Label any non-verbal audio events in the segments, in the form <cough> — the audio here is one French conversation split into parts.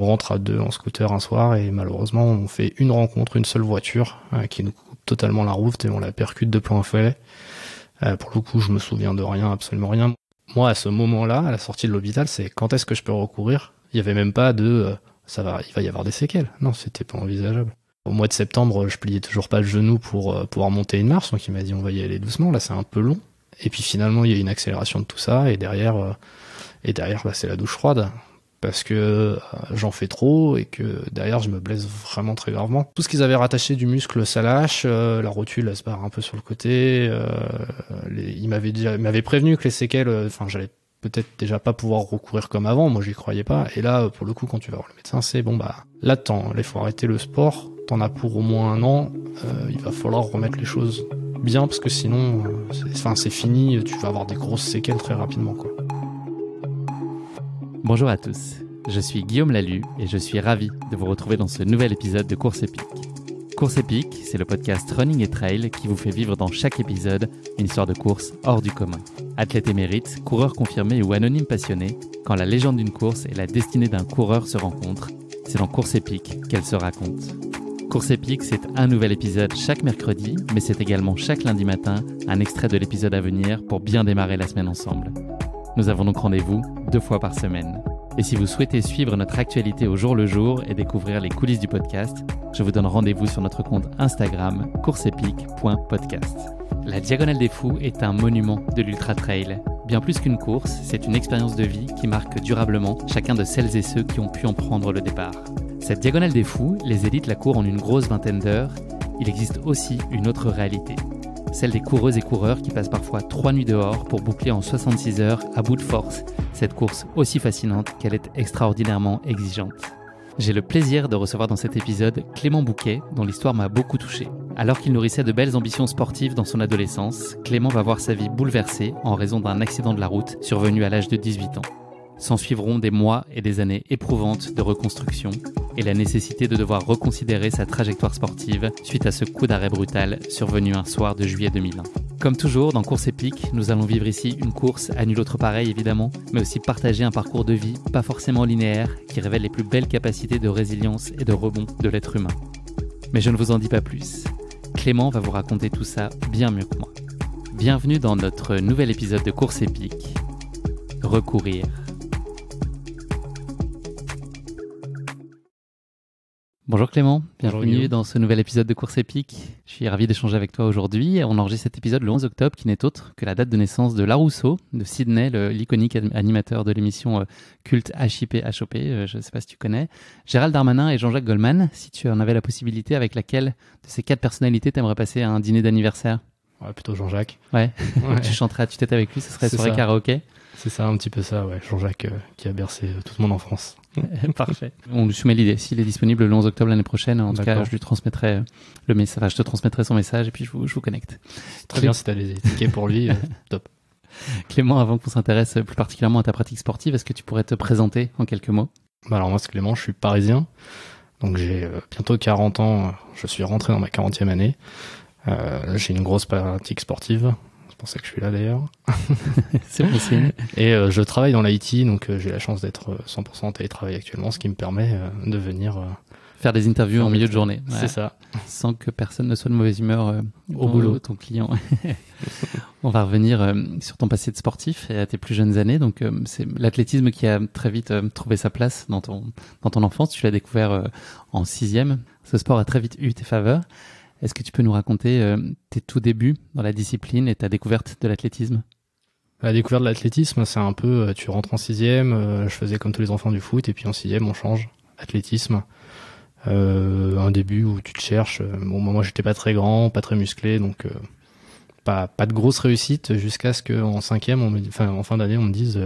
On rentre à deux en scooter un soir et malheureusement on fait une rencontre, une seule voiture euh, qui nous coupe totalement la route et on la percute de plein fouet. Euh, pour le coup, je me souviens de rien, absolument rien. Moi, à ce moment-là, à la sortie de l'hôpital, c'est quand est-ce que je peux recourir Il n'y avait même pas de euh, ça va, il va y avoir des séquelles. Non, c'était pas envisageable. Au mois de septembre, je pliais toujours pas le genou pour pouvoir monter une marche, donc il m'a dit on va y aller doucement. Là, c'est un peu long. Et puis finalement, il y a une accélération de tout ça et derrière. Et derrière, bah, c'est la douche froide parce que euh, j'en fais trop et que derrière je me blesse vraiment très gravement. Tout ce qu'ils avaient rattaché du muscle, ça lâche, euh, la rotule elle se barre un peu sur le côté. il euh, m'avait ils m'avaient déjà, prévenu que les séquelles, enfin j'allais peut-être déjà pas pouvoir recourir comme avant. Moi j'y croyais pas. Et là pour le coup quand tu vas voir le médecin, c'est bon bah là t'en, il faut arrêter le sport. T'en as pour au moins un an. il va falloir remettre les choses bien parce que sinon, enfin c'est fini. Tu vas avoir des grosses séquelles très rapidement quoi. Bonjour à tous, je suis Guillaume Lalu et je suis ravi de vous retrouver dans ce nouvel épisode de Course épique. Course épique, c'est le podcast Running et Trail qui vous fait vivre dans chaque épisode une histoire de course hors du commun. Athlète émérite, coureur confirmé ou anonyme passionné, quand la légende d'une course et la destinée d'un coureur se rencontrent, c'est dans Course épique qu'elle se raconte. Course épique, c'est un nouvel épisode chaque mercredi, mais c'est également chaque lundi matin un extrait de l'épisode à venir pour bien démarrer la semaine ensemble. Nous avons donc rendez-vous deux fois par semaine. Et si vous souhaitez suivre notre actualité au jour le jour et découvrir les coulisses du podcast, je vous donne rendez-vous sur notre compte Instagram courseepic.podcast. La Diagonale des Fous est un monument de l'Ultra Trail. Bien plus qu'une course, c'est une expérience de vie qui marque durablement chacun de celles et ceux qui ont pu en prendre le départ. Cette Diagonale des Fous, les élites la courent en une grosse vingtaine d'heures. Il existe aussi une autre réalité, celle des coureuses et coureurs qui passent parfois trois nuits dehors pour boucler en 66 heures à bout de force cette course aussi fascinante qu'elle est extraordinairement exigeante. J'ai le plaisir de recevoir dans cet épisode Clément Bouquet, dont l'histoire m'a beaucoup touché. Alors qu'il nourrissait de belles ambitions sportives dans son adolescence, Clément va voir sa vie bouleversée en raison d'un accident de la route survenu à l'âge de 18 ans. S'ensuivront des mois et des années éprouvantes de reconstruction et la nécessité de devoir reconsidérer sa trajectoire sportive suite à ce coup d'arrêt brutal survenu un soir de juillet 2001. Comme toujours, dans Course épique, nous allons vivre ici une course à nul autre pareil évidemment, mais aussi partager un parcours de vie pas forcément linéaire qui révèle les plus belles capacités de résilience et de rebond de l'être humain. Mais je ne vous en dis pas plus. Clément va vous raconter tout ça bien mieux que moi. Bienvenue dans notre nouvel épisode de Course épique. Recourir. Bonjour Clément, bienvenue dans ce nouvel épisode de Course épique. Je suis ravi d'échanger avec toi aujourd'hui. On enregistre cet épisode le 11 octobre qui n'est autre que la date de naissance de Larousseau de Sydney, l'iconique animateur de l'émission euh, culte HIP HOP, euh, je ne sais pas si tu connais, Gérald Darmanin et Jean-Jacques Goldman, si tu en avais la possibilité, avec laquelle de ces quatre personnalités t'aimerais passer un dîner d'anniversaire Ouais, plutôt Jean-Jacques. Ouais. <laughs> tu chanterais, à tu tête avec lui, ce serait sur ça. karaoké. C'est ça, un petit peu ça, ouais. Jean-Jacques euh, qui a bercé euh, tout le monde en France. <laughs> Parfait. On lui soumet l'idée. S'il est disponible le 11 octobre l'année prochaine, en tout cas, je lui transmettrai euh, le message. je te transmettrai son message et puis je vous, connecte. Très bien, si tu as des pour lui, <laughs> top. <laughs> Clément, avant qu'on s'intéresse plus particulièrement à ta pratique sportive, est-ce que tu pourrais te présenter en quelques mots bah Alors moi, c'est Clément, je suis parisien. Donc j'ai bientôt 40 ans, je suis rentré dans ma 40e année. j'ai une grosse pratique sportive pour ça que je suis là d'ailleurs. <laughs> c'est possible. Et euh, je travaille dans l'IT, donc euh, j'ai la chance d'être 100% euh, en télétravail actuellement, ce qui me permet de venir faire des interviews en milieu de journée. C'est ça. Sans que personne ne soit de mauvaise humeur au boulot, ton client. <laughs> On va revenir sur ton passé de sportif et à tes plus jeunes années. Donc c'est l'athlétisme qui a très vite trouvé sa place dans ton dans ton enfance. Tu l'as découvert en sixième. Ce sport a très vite eu tes faveurs. Est-ce que tu peux nous raconter euh, tes tout débuts dans la discipline et ta découverte de l'athlétisme La découverte de l'athlétisme, c'est un peu, euh, tu rentres en sixième, euh, je faisais comme tous les enfants du foot, et puis en sixième, on change, athlétisme. un début où tu te cherches. Bon, moi, j'étais pas très grand, pas très musclé, donc pas, pas de grosse réussite jusqu'à ce qu'en cinquième, on enfin, en fin d'année, on me dise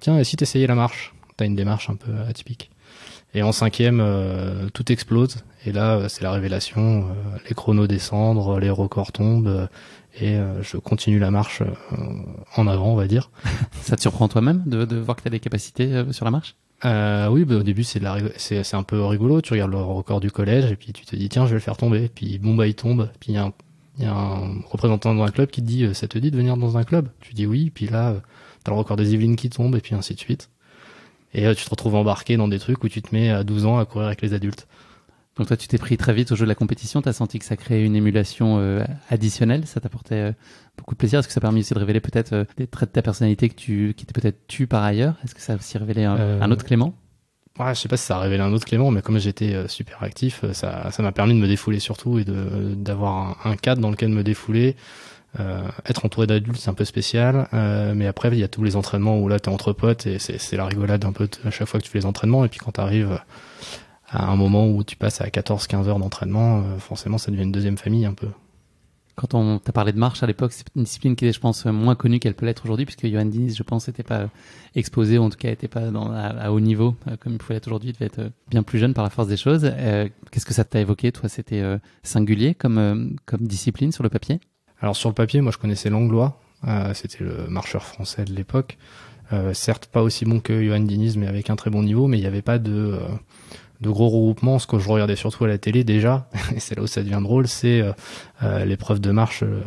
Tiens, et si t'essayais la marche T'as une démarche un peu atypique. Et en cinquième, tout explose et là, euh, c'est la révélation, euh, les chronos descendent, euh, les records tombent, et je continue la marche en avant, on va dire. <laughs> Ça te surprend toi-même de, voir que tu as des capacités sur la marche oui, bah, au début c'est c'est un peu rigolo. Tu regardes le record du collège et puis tu te dis tiens je vais le faire tomber. Puis bon bah il tombe. Puis il y, a un représentant d'un club qui te dit ça te dit de venir dans un club. Tu dis oui. Puis là tu as le record des Yvelines qui tombe et puis ainsi de suite. Et tu te retrouves embarqué dans des trucs où tu te mets à 12 ans à courir avec les adultes. Donc toi, tu t'es pris très vite au jeu de la compétition, tu as senti que ça créait une émulation euh, additionnelle, ça t'apportait euh, beaucoup de plaisir. Est-ce que ça a permis aussi de révéler peut-être euh, des traits de ta personnalité que tu, qui étaient peut-être tu par ailleurs Est-ce que ça a aussi révélé un, autre Clément Ouais, je sais pas si ça a révélé un autre Clément, mais comme j'étais super actif, ça, ça m'a permis de me défouler surtout et de, d'avoir un, cadre dans lequel me défouler. être entouré d'adultes, c'est un peu spécial, mais après, il y a tous les entraînements où là, t'es entre potes et c'est, la rigolade un peu à chaque fois que tu fais les entraînements, et puis quand t'arrives à un moment où tu passes à 14-15 heures d'entraînement, euh, forcément ça devient une deuxième famille un peu. Quand on t'a parlé de marche à l'époque, c'est une discipline qui est, je pense, moins connue qu'elle peut l'être aujourd'hui, puisque Johan Diniz, je pense, n'était pas euh, exposé, ou en tout cas, n'était pas à, haut niveau, euh, comme il pouvait l'être aujourd'hui, il devait être bien plus jeune par la force des choses. Qu'est-ce que ça t'a évoqué, toi C'était singulier comme, comme discipline sur le papier Alors, sur le papier, moi, je connaissais l'anglois, c'était le marcheur français de l'époque. certes, pas aussi bon que Johan Diniz, mais avec un très bon niveau, mais il n'y avait pas de de gros regroupements. Ce que je regardais surtout à la télé déjà, <laughs> et c'est là où ça devient drôle, c'est euh, euh, l'épreuve de marche euh,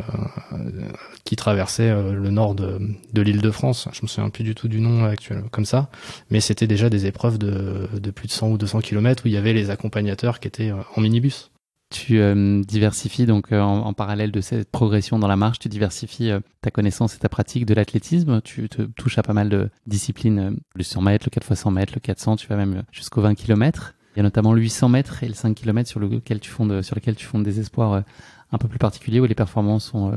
qui traversait le nord de, l'île de France. Je me souviens plus du tout du nom actuel comme ça, mais c'était déjà des épreuves de, plus de 100 ou 200 km où il y avait les accompagnateurs qui étaient en minibus. Tu diversifies donc en, parallèle de cette progression dans la marche, tu diversifies ta connaissance et ta pratique de l'athlétisme. Tu te touches à pas mal de disciplines, le 100 mètres, le 4 x 100 mètres, le 400, tu vas même jusqu'au 20 km. Il y a notamment le 800 mètres et le 5 km sur, lequel tu fondes, sur lequel tu des espoirs euh, un peu plus particuliers où les performances sont euh,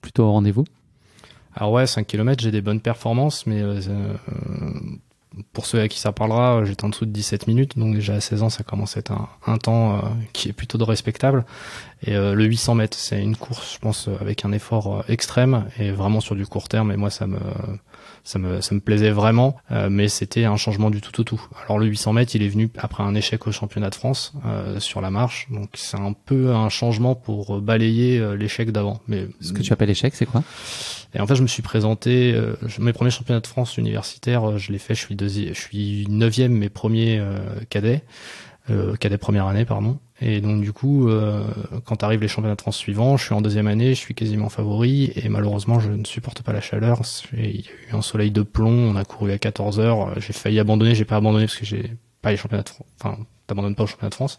plutôt au rendez-vous. Alors ouais, 5 km, j'ai des bonnes performances, mais euh, pour ceux à qui ça parlera, j'étais en dessous de 17 minutes, donc déjà à 16 ans, ça commence à être un, temps qui est plutôt respectable. Et le 800 mètres, c'est une course, je pense, avec un effort extrême et vraiment sur du court terme. Et moi, ça me ça me, ça me plaisait vraiment, euh, mais c'était un changement du tout au tout. Alors le 800 mètres, il est venu après un échec au championnat de France euh, sur la marche, donc c'est un peu un changement pour balayer euh, l'échec d'avant. Mais ce que tu appelles échec, c'est quoi Et en fait, je me suis présenté mes premiers championnats de France universitaires, je l'ai fait, je suis deuxième, je suis neuvième, mes premiers cadets, Cadets première année, pardon. Et donc du coup, euh, quand arrivent les championnats de France suivants, je suis en deuxième année, je suis quasiment favori, et malheureusement, je ne supporte pas la chaleur. Il y a eu un soleil de plomb, on a couru à 14 heures, j'ai failli abandonner, j'ai pas abandonné parce que j'ai pas les championnats de France. Enfin, t'abandonnes pas aux championnats de France.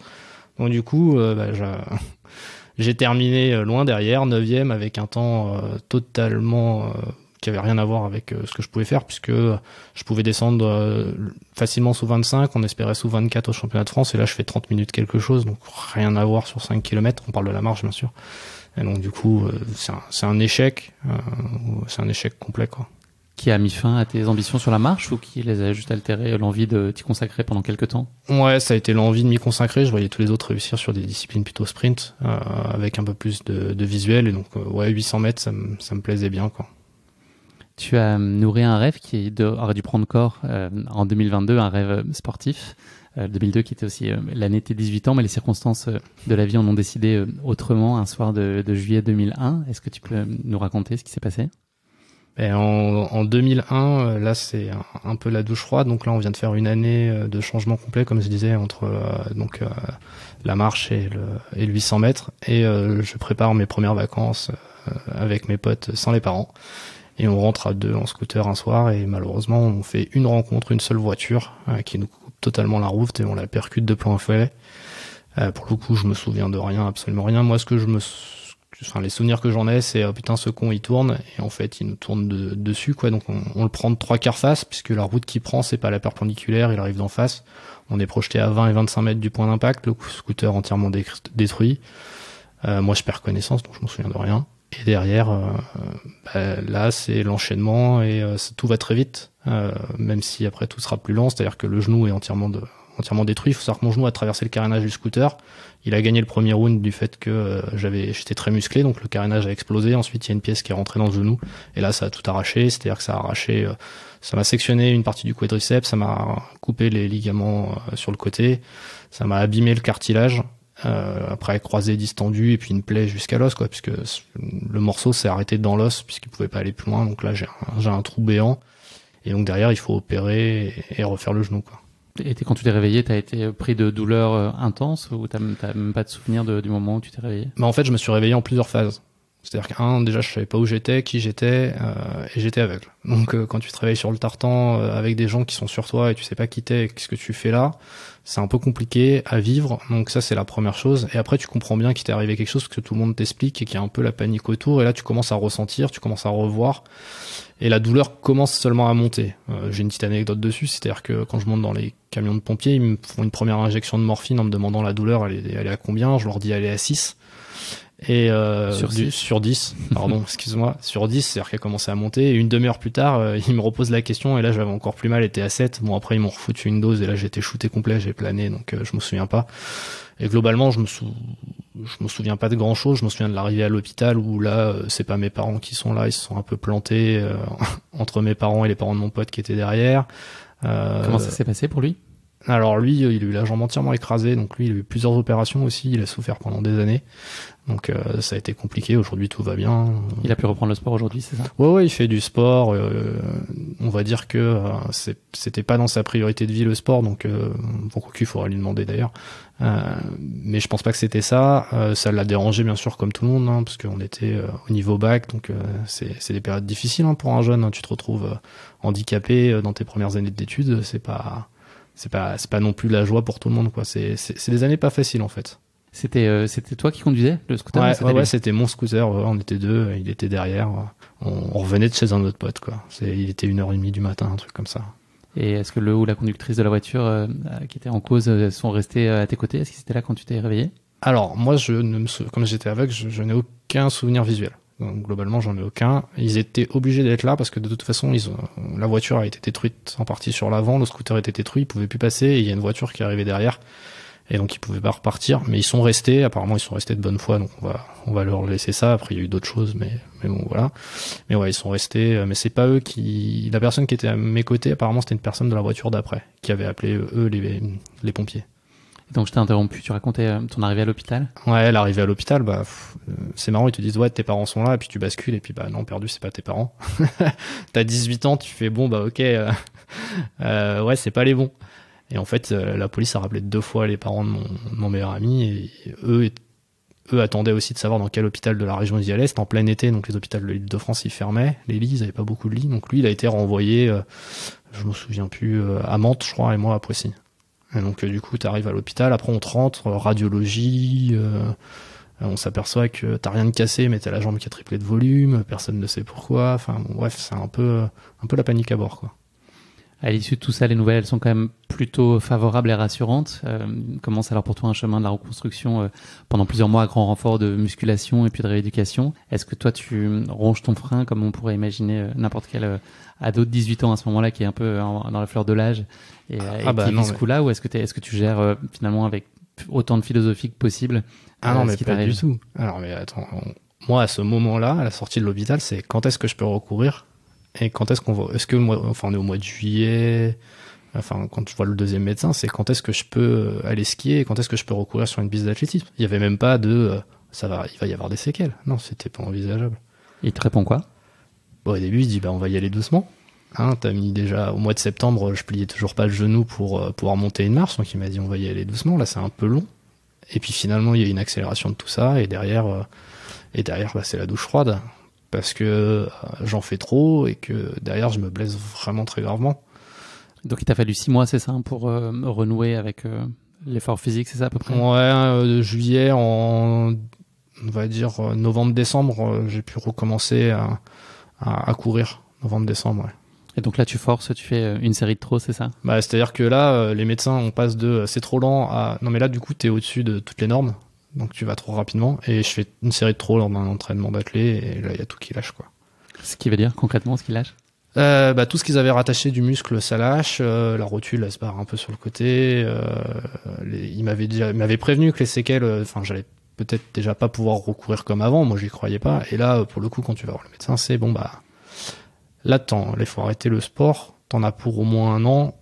Donc du coup, euh, bah, <laughs> j'ai terminé euh, loin derrière, neuvième, avec un temps euh, totalement qui avait rien à voir avec euh, ce que je pouvais faire puisque euh, je pouvais descendre euh, facilement sous 25, on espérait sous 24 au championnat de France et là je fais 30 minutes quelque chose donc rien à voir sur 5 km, on parle de la marche bien sûr. Et donc du coup c'est un, échec, c'est un échec complet quoi. Qui a mis fin à tes ambitions sur la marche ou qui les a juste altérées, l'envie de t'y consacrer pendant quelques temps Ouais, ça a été l'envie de m'y consacrer. Je voyais tous les autres réussir sur des disciplines plutôt sprint, avec un peu plus de, de visuel. Et donc, ouais, 800 mètres, ça, me plaisait bien. Quoi. Tu as nourri un rêve qui aurait dû prendre corps euh, en 2022, un rêve euh, sportif. 2002 euh, qui était aussi l'année l'année tes 18 ans, mais les circonstances de la vie en ont décidé autrement un soir de, juillet 2001. Est-ce que tu peux nous raconter ce qui s'est passé ben, en, 2001, là c'est un, peu la douche froide. Donc là, on vient de faire une année de changement complet, comme je disais, entre donc la marche et le, 800 mètres. Et je prépare mes premières vacances avec mes potes sans les parents. Et on rentre à deux en scooter un soir et malheureusement on fait une rencontre, une seule voiture euh, qui nous coupe totalement la route et on la percute de plein fouet. Euh, pour le coup, je me souviens de rien, absolument rien. Moi, ce que je me, enfin les souvenirs que j'en ai, c'est oh putain ce con il tourne et en fait il nous tourne dessus quoi. Donc on... le prend de trois quarts face puisque la route qu'il prend c'est pas la perpendiculaire, il arrive d'en face. On est projeté à 20 et 25 mètres du point d'impact, le scooter entièrement détruit. Euh, moi je perds connaissance donc je me souviens de rien. Et derrière, euh, bah, là, c'est l'enchaînement et euh, tout va très vite, euh, même si après tout sera plus lent, c'est-à-dire que le genou est entièrement entièrement détruit. Il faut savoir que mon genou a traversé le carénage du scooter. Il a gagné le premier round du fait que j'avais, j'étais très musclé, donc le carénage a explosé. Ensuite, il y a une pièce qui est rentrée dans le genou, et là, ça a tout arraché. C'est-à-dire que ça a arraché, ça m'a sectionné une partie du quadriceps, ça m'a coupé les ligaments sur le côté, ça m'a abîmé le cartilage. Euh, après croisé distendu et puis une plaie jusqu'à l'os quoi puisque le morceau s'est arrêté dans l'os puisqu'il pouvait pas aller plus loin donc là j'ai un, trou béant et donc derrière il faut opérer et, refaire le genou quoi. Et quand tu t'es réveillé, t'as été pris de douleurs euh, intenses ou t'as même pas de souvenir du moment où tu t'es réveillé Bah en fait, je me suis réveillé en plusieurs phases. C'est-à-dire qu'un, déjà, je savais pas où j'étais, qui j'étais, euh, et j'étais aveugle. Donc, euh, quand tu travailles sur le tartan euh, avec des gens qui sont sur toi et tu sais pas qui t'es, qu'est-ce que tu fais là, c'est un peu compliqué à vivre. Donc ça, c'est la première chose. Et après, tu comprends bien qu'il t'est arrivé quelque chose, que tout le monde t'explique et qu'il y a un peu la panique autour. Et là, tu commences à ressentir, tu commences à revoir, et la douleur commence seulement à monter. J'ai une petite anecdote dessus, c'est-à-dire que quand je monte dans les camions de pompiers, ils me font une première injection de morphine en me demandant la douleur, elle est à combien Je leur dis elle est à 6 et euh, sur, sur 10, pardon, <laughs> excuse-moi, sur 10, c'est-à-dire qu'il a commencé à monter. Et une demi-heure plus tard, euh, il me repose la question. Et là, j'avais encore plus mal, était à 7. Bon, après, ils m'ont refoutu une dose. Et là, j'étais shooté complet, j'ai plané. Donc, euh, je me souviens pas. Et globalement, je me, me souviens pas de grand chose. Je me souviens de l'arrivée à l'hôpital où là, euh, c'est pas mes parents qui sont là. Ils se sont un peu plantés <laughs> entre mes parents et les parents de mon pote qui étaient derrière. Comment ça s'est passé pour lui alors lui, euh, il a eu la jambe entièrement écrasée, donc lui, il a eu plusieurs opérations aussi, il a souffert pendant des années. Donc euh, ça a été compliqué, aujourd'hui tout va bien. Il a pu reprendre le sport aujourd'hui, c'est ça Ouais, ouais, il fait du sport. Euh, on va dire que c'était pas dans sa priorité de vie le sport, donc bon beaucoup il faudra lui demander d'ailleurs. mais je pense pas que c'était ça. ça l'a dérangé bien sûr comme tout le monde, hein, parce qu'on était au niveau bac, donc c'est des périodes difficiles hein, pour un jeune. Hein. tu te retrouves handicapé dans tes premières années d'études, c'est pas c'est pas c'est pas non plus la joie pour tout le monde quoi. C'est c'est des années pas faciles en fait. C'était euh, c'était toi qui conduisais le scooter Ouais, c'était mon scooter. Euh, on était deux, euh, il était derrière. On, revenait de chez un autre pote quoi. C'est il était une heure et demie du matin, un truc comme ça. Et est-ce que le ou la conductrice de la voiture qui était en cause sont restés à tes côtés Est-ce que c'était là quand tu t'es réveillé Alors moi, je ne comme j'étais aveugle, je n'ai aucun souvenir visuel globalement, j'en ai aucun. Ils étaient obligés d'être là parce que de toute façon, ils ont... la voiture a été détruite en partie sur l'avant, le scooter était détruit, ils pouvaient plus passer. Et il y a une voiture qui arrivait derrière et donc ils pouvaient pas repartir. Mais ils sont restés. Apparemment, ils sont restés de bonne foi, donc on va on va leur laisser ça. Après, il y a eu d'autres choses, mais mais bon voilà. Mais ouais, ils sont restés. Euh, mais c'est pas eux qui. La personne qui était à mes côtés, apparemment, c'était une personne de la voiture d'après qui avait appelé euh, eux les les pompiers donc je t'ai interrompu, tu racontais euh, ton arrivée à l'hôpital Ouais, l'arrivée à l'hôpital, bah, euh, c'est marrant, ils te disent ouais, tes parents sont là, et puis tu bascules, et puis bah non, perdu, c'est pas tes parents. <laughs> T'as 18 ans, tu fais bon, bah ok, euh, <laughs> ouais, c'est pas les bons. Et en fait, la police a rappelé deux fois les parents de mon, meilleur ami, et eux, eux attendaient aussi de savoir dans quel hôpital de la région ils y allaient. C'était en plein été, donc les hôpitaux de l'île de France, ils fermaient, les lits, ils avaient pas beaucoup de lits, donc lui, il a été renvoyé, je me souviens plus, à Mantes, je crois, et moi à Poissy. Et donc, euh, du coup, tu arrives à l'hôpital, après on te rentre, euh, radiologie, euh, on s'aperçoit que t'as rien de cassé, mais t'as la jambe qui a triplé de volume, personne ne sait pourquoi. Enfin, bon, bref, c'est un peu, un peu la panique à bord, quoi. À l'issue de tout ça, les nouvelles, sont quand même plutôt favorables et rassurantes. Euh, commence alors pour toi un chemin de la reconstruction euh, pendant plusieurs mois à grand renfort de musculation et puis de rééducation. Est-ce que toi, tu ronges ton frein comme on pourrait imaginer euh, n'importe quel ado de 18 ans à ce moment-là qui est un peu dans la fleur de l'âge et, ah bah qui ce coup-là ou est-ce que, tu gères finalement avec autant de philosophie que possible Ah non, mais pas du tout. Alors moi à ce moment-là, à la sortie de l'hôpital, c'est quand est-ce que je peux recourir et quand est-ce qu'on va, est-ce que moi, enfin, on est au mois de juillet, enfin, quand je vois le deuxième médecin, c'est quand est-ce que je peux euh, aller skier, et quand est-ce que je peux recourir sur une piste d'athlétisme. Il y avait même pas de, euh, ça va, il va y avoir des séquelles. Non, c'était pas envisageable. Il te répond quoi? au début, il dit, bah, on va y aller doucement. Hein, t'as mis déjà au mois de septembre, je pliais toujours pas le genou pour euh, pouvoir monter une marche, donc il m'a dit on va y aller doucement. Là, c'est un peu long. Et puis finalement, il y a une accélération de tout ça, et derrière, et derrière, bah, c'est la douche froide parce que euh, j'en fais trop et que derrière je me blesse vraiment très gravement. Donc il t'a fallu six mois, c'est ça, pour me euh, renouer avec euh, l'effort physique, c'est ça à peu près Ouais, de juillet en, on va dire novembre-décembre, j'ai pu recommencer à, courir novembre-décembre. Et donc là, tu forces, tu fais une série de trop, c'est ça Bah, c'est-à-dire que là, les médecins, on passe de c'est trop lent à non mais là, du coup, tu es au-dessus de toutes les normes donc tu vas trop rapidement. Et je fais une série de trop lors d'un entraînement d'athlète et là, il y a tout qui lâche, quoi. Ce qui veut dire concrètement ce qui lâche euh, bah, tout ce qu'ils avaient rattaché du muscle, ça lâche. Euh, la rotule, elle se barre un peu sur le côté. Euh, les, ils m'avaient prévenu que les séquelles, euh, enfin, j'allais peut-être déjà pas pouvoir recourir comme avant. Moi, j'y croyais pas. Et là, euh, pour le coup, quand tu vas voir le médecin, c'est bon, bah, là, attends, il faut arrêter le sport. T'en as pour au moins un an.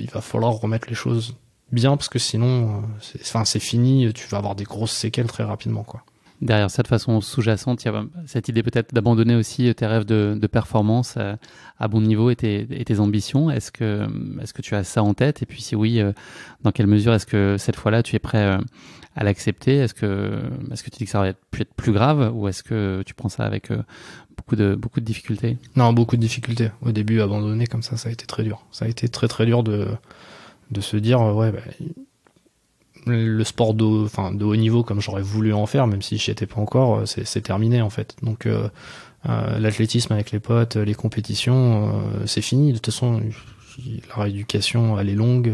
il va falloir remettre les choses bien parce que sinon, euh, c'est, enfin, c'est fini, tu vas avoir des grosses séquelles très rapidement, quoi. Derrière ça, de façon sous-jacente, il y a cette idée peut-être d'abandonner aussi euh, tes rêves de, de performance euh, à, bon niveau et tes, ambitions. Est-ce que, est-ce que tu as ça en tête Et puis si oui, dans quelle mesure est-ce que cette fois-là, tu es prêt à l'accepter Est-ce que, est-ce que tu dis que ça aurait pu être plus grave ou est-ce que tu prends ça avec beaucoup de, beaucoup de difficultés Non, beaucoup de difficultés. Au début, abandonner comme ça, ça a été très dur. Ça a été très très dur de de se dire euh, ouais bah, le sport de, enfin, de haut niveau comme j'aurais voulu en faire, même si j'y étais pas encore, euh, c'est terminé en fait. Donc euh, l'athlétisme avec les potes, les compétitions, c'est fini. De toute façon, la rééducation elle est longue.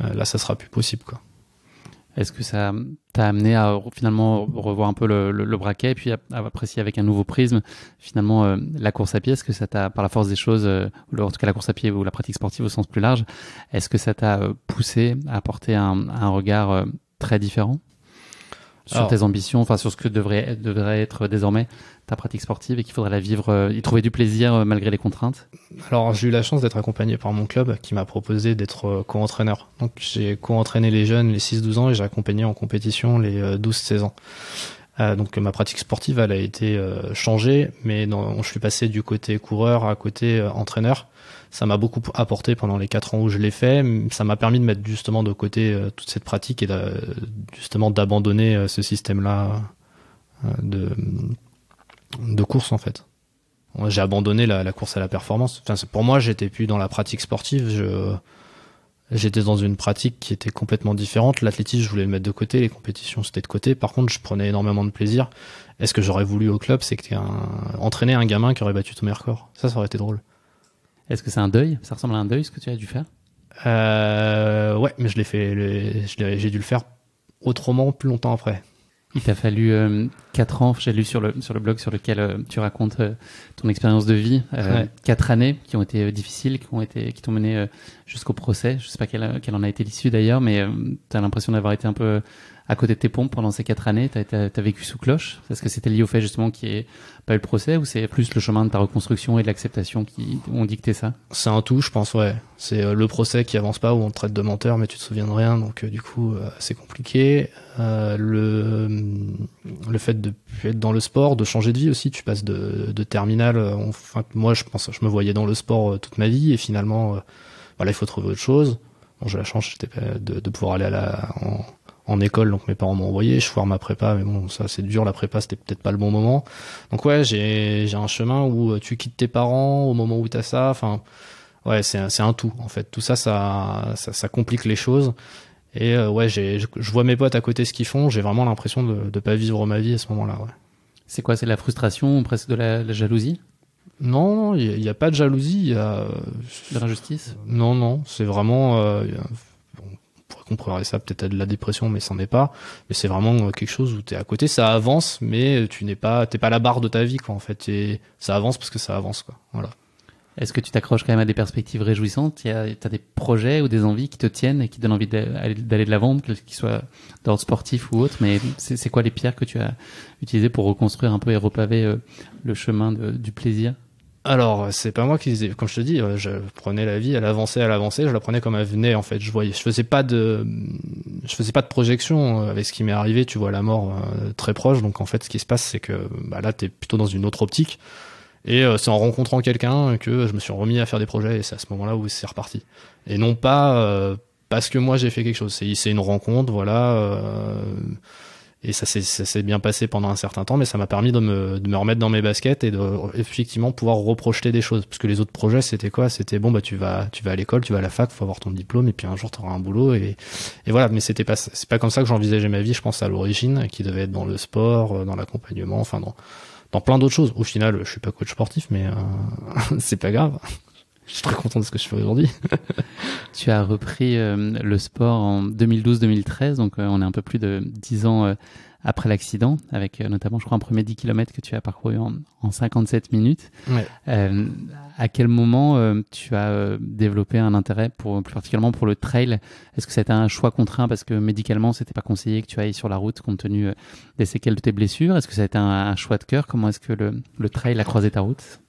là, ça sera plus possible quoi. Est-ce que ça t'a amené à finalement revoir un peu le, braquet et puis à, apprécier avec un nouveau prisme finalement euh, la course à pied Est-ce que ça t'a, par la force des choses, euh, ou en tout cas la course à pied ou la pratique sportive au sens plus large, est-ce que ça t'a euh, poussé à porter un, regard très différent sur tes ambitions, enfin sur ce que devrait, devrait être désormais ta pratique sportive et qu'il faudrait la vivre, euh, y trouver du plaisir euh, malgré les contraintes Alors j'ai eu la chance d'être accompagné par mon club qui m'a proposé d'être euh, co-entraîneur. Donc j'ai co-entraîné les jeunes, les 6-12 ans, et j'ai accompagné en compétition les 12-16 ans. donc ma pratique sportive, elle a été changée, mais je suis passé du côté coureur à côté entraîneur ça m'a beaucoup apporté pendant les quatre ans où je l'ai fait. Ça m'a permis de mettre justement de côté euh, toute cette pratique et de, justement d'abandonner euh, ce système-là euh, de, de course en fait. J'ai abandonné la, course à la performance. pour moi, j'étais plus dans la pratique sportive. Je, j'étais dans une pratique qui était complètement différente. L'athlétisme, je voulais le mettre de côté. Les compétitions, c'était de côté. Par contre, je prenais énormément de plaisir. est ce que j'aurais voulu au club, c'est que un, entraîner un gamin qui aurait battu tout meilleur corps. Ça, ça aurait été drôle. Est-ce que c'est un deuil Ça ressemble à un deuil ce que tu as dû faire euh, Ouais, mais je l'ai fait. j'ai dû le faire autrement plus longtemps après. Il t'a fallu 4 euh, ans, j'ai lu sur le, sur le blog sur lequel euh, tu racontes euh, ton expérience de vie, quatre 4 années qui ont été difficiles, qui ont été, qui t'ont mené jusqu'au procès. Je sais pas quelle en a été l'issue d'ailleurs, mais tu as l'impression d'avoir été un peu à côté de tes pompes pendant ces quatre années, t'as as, vécu sous cloche Est-ce que c'était lié au fait justement qu'il n'y pas eu le procès ou c'est plus le chemin de ta reconstruction et de l'acceptation qui ont dicté ça C'est un tout, je pense, ouais. C'est euh, le procès qui avance pas où on te traite de menteur mais tu te souviens de rien, donc euh, du coup euh, c'est compliqué. Euh, le, le fait de être dans le sport, de changer de vie aussi, tu passes de, de terminal, enfin moi je pense, je me voyais dans le sport toute ma vie et finalement voilà il faut trouver autre chose. Bon, j'ai la chance de, de, pouvoir aller à la, en, en école, donc mes parents m'ont envoyé, je foire ma prépa, mais bon, ça c'est dur, la prépa c'était peut-être pas le bon moment. Donc ouais, j'ai un chemin où euh, tu quittes tes parents au moment où t'as ça, enfin ouais, c'est c'est un tout en fait. Tout ça, ça ça, complique les choses. Et euh, ouais, j'ai je, vois mes potes à côté ce qu'ils font, j'ai vraiment l'impression de de pas vivre ma vie à ce moment-là. Ouais. C'est quoi, c'est la frustration, presque de la, jalousie Non, il n'y a, pas de jalousie. Il de l'injustice. Non, non, c'est vraiment. Euh, pourrait ça peut-être à de la dépression, mais c'en n'est pas. Mais c'est vraiment euh, quelque chose où tu es à côté, ça avance, mais euh, tu n'es pas, t'es pas la barre de ta vie, quoi, en fait. Et ça avance parce que ça avance, quoi. Voilà. Est-ce que tu t'accroches quand même à des perspectives réjouissantes Tu as des projets ou des envies qui te tiennent et qui donnent envie d'aller de l'avant, qu'ils soient d'ordre sportif ou autre Mais c'est quoi les pierres que tu as utilisées pour reconstruire un peu et repaver euh, le chemin du plaisir alors, c'est pas moi qui disais comme je te dis, euh, je prenais la vie, elle avançait, elle avançait, je la prenais comme elle venait, en fait. Je voyais, je faisais pas de, je faisais pas de projection euh, avec ce qui m'est arrivé, tu vois, la mort euh, très proche. Donc, en fait, ce qui se passe, c'est que, bah, là, t'es plutôt dans une autre optique. Et c'est en rencontrant quelqu'un que je me suis remis à faire des projets et c'est à ce moment-là où c'est reparti. Et non pas, parce que moi j'ai fait quelque chose. C'est une rencontre, voilà et ça s'est bien passé pendant un certain temps, mais ça m'a permis de me, de me remettre dans mes baskets et de effectivement pouvoir reprojeter des choses. Parce que les autres projets, c'était quoi C'était bon, bah tu vas, tu vas à l'école, tu vas à la fac, faut avoir ton diplôme, et puis un jour tu auras un boulot, et, et voilà. Mais c'était pas, c'est pas comme ça que j'envisageais ma vie. Je pense à l'origine, qui devait être dans le sport, euh, dans l'accompagnement, enfin dans, dans plein d'autres choses. Au final, je suis pas coach sportif, mais euh, <laughs> c'est pas grave je suis très content de ce que je fais aujourd'hui. <laughs> tu as repris euh, le sport en 2012-2013, donc euh, on est un peu plus de 10 ans euh, après l'accident, avec notamment, je crois, un premier 10 km que tu as parcouru en, 57 minutes. à quel moment tu as développé un intérêt pour, plus particulièrement pour le trail Est-ce que c'était un choix contraint parce que médicalement, c'était pas conseillé que tu ailles sur la route compte tenu des séquelles de tes blessures Est-ce que ça a été un, choix de cœur Comment est-ce que le trail a croisé ta route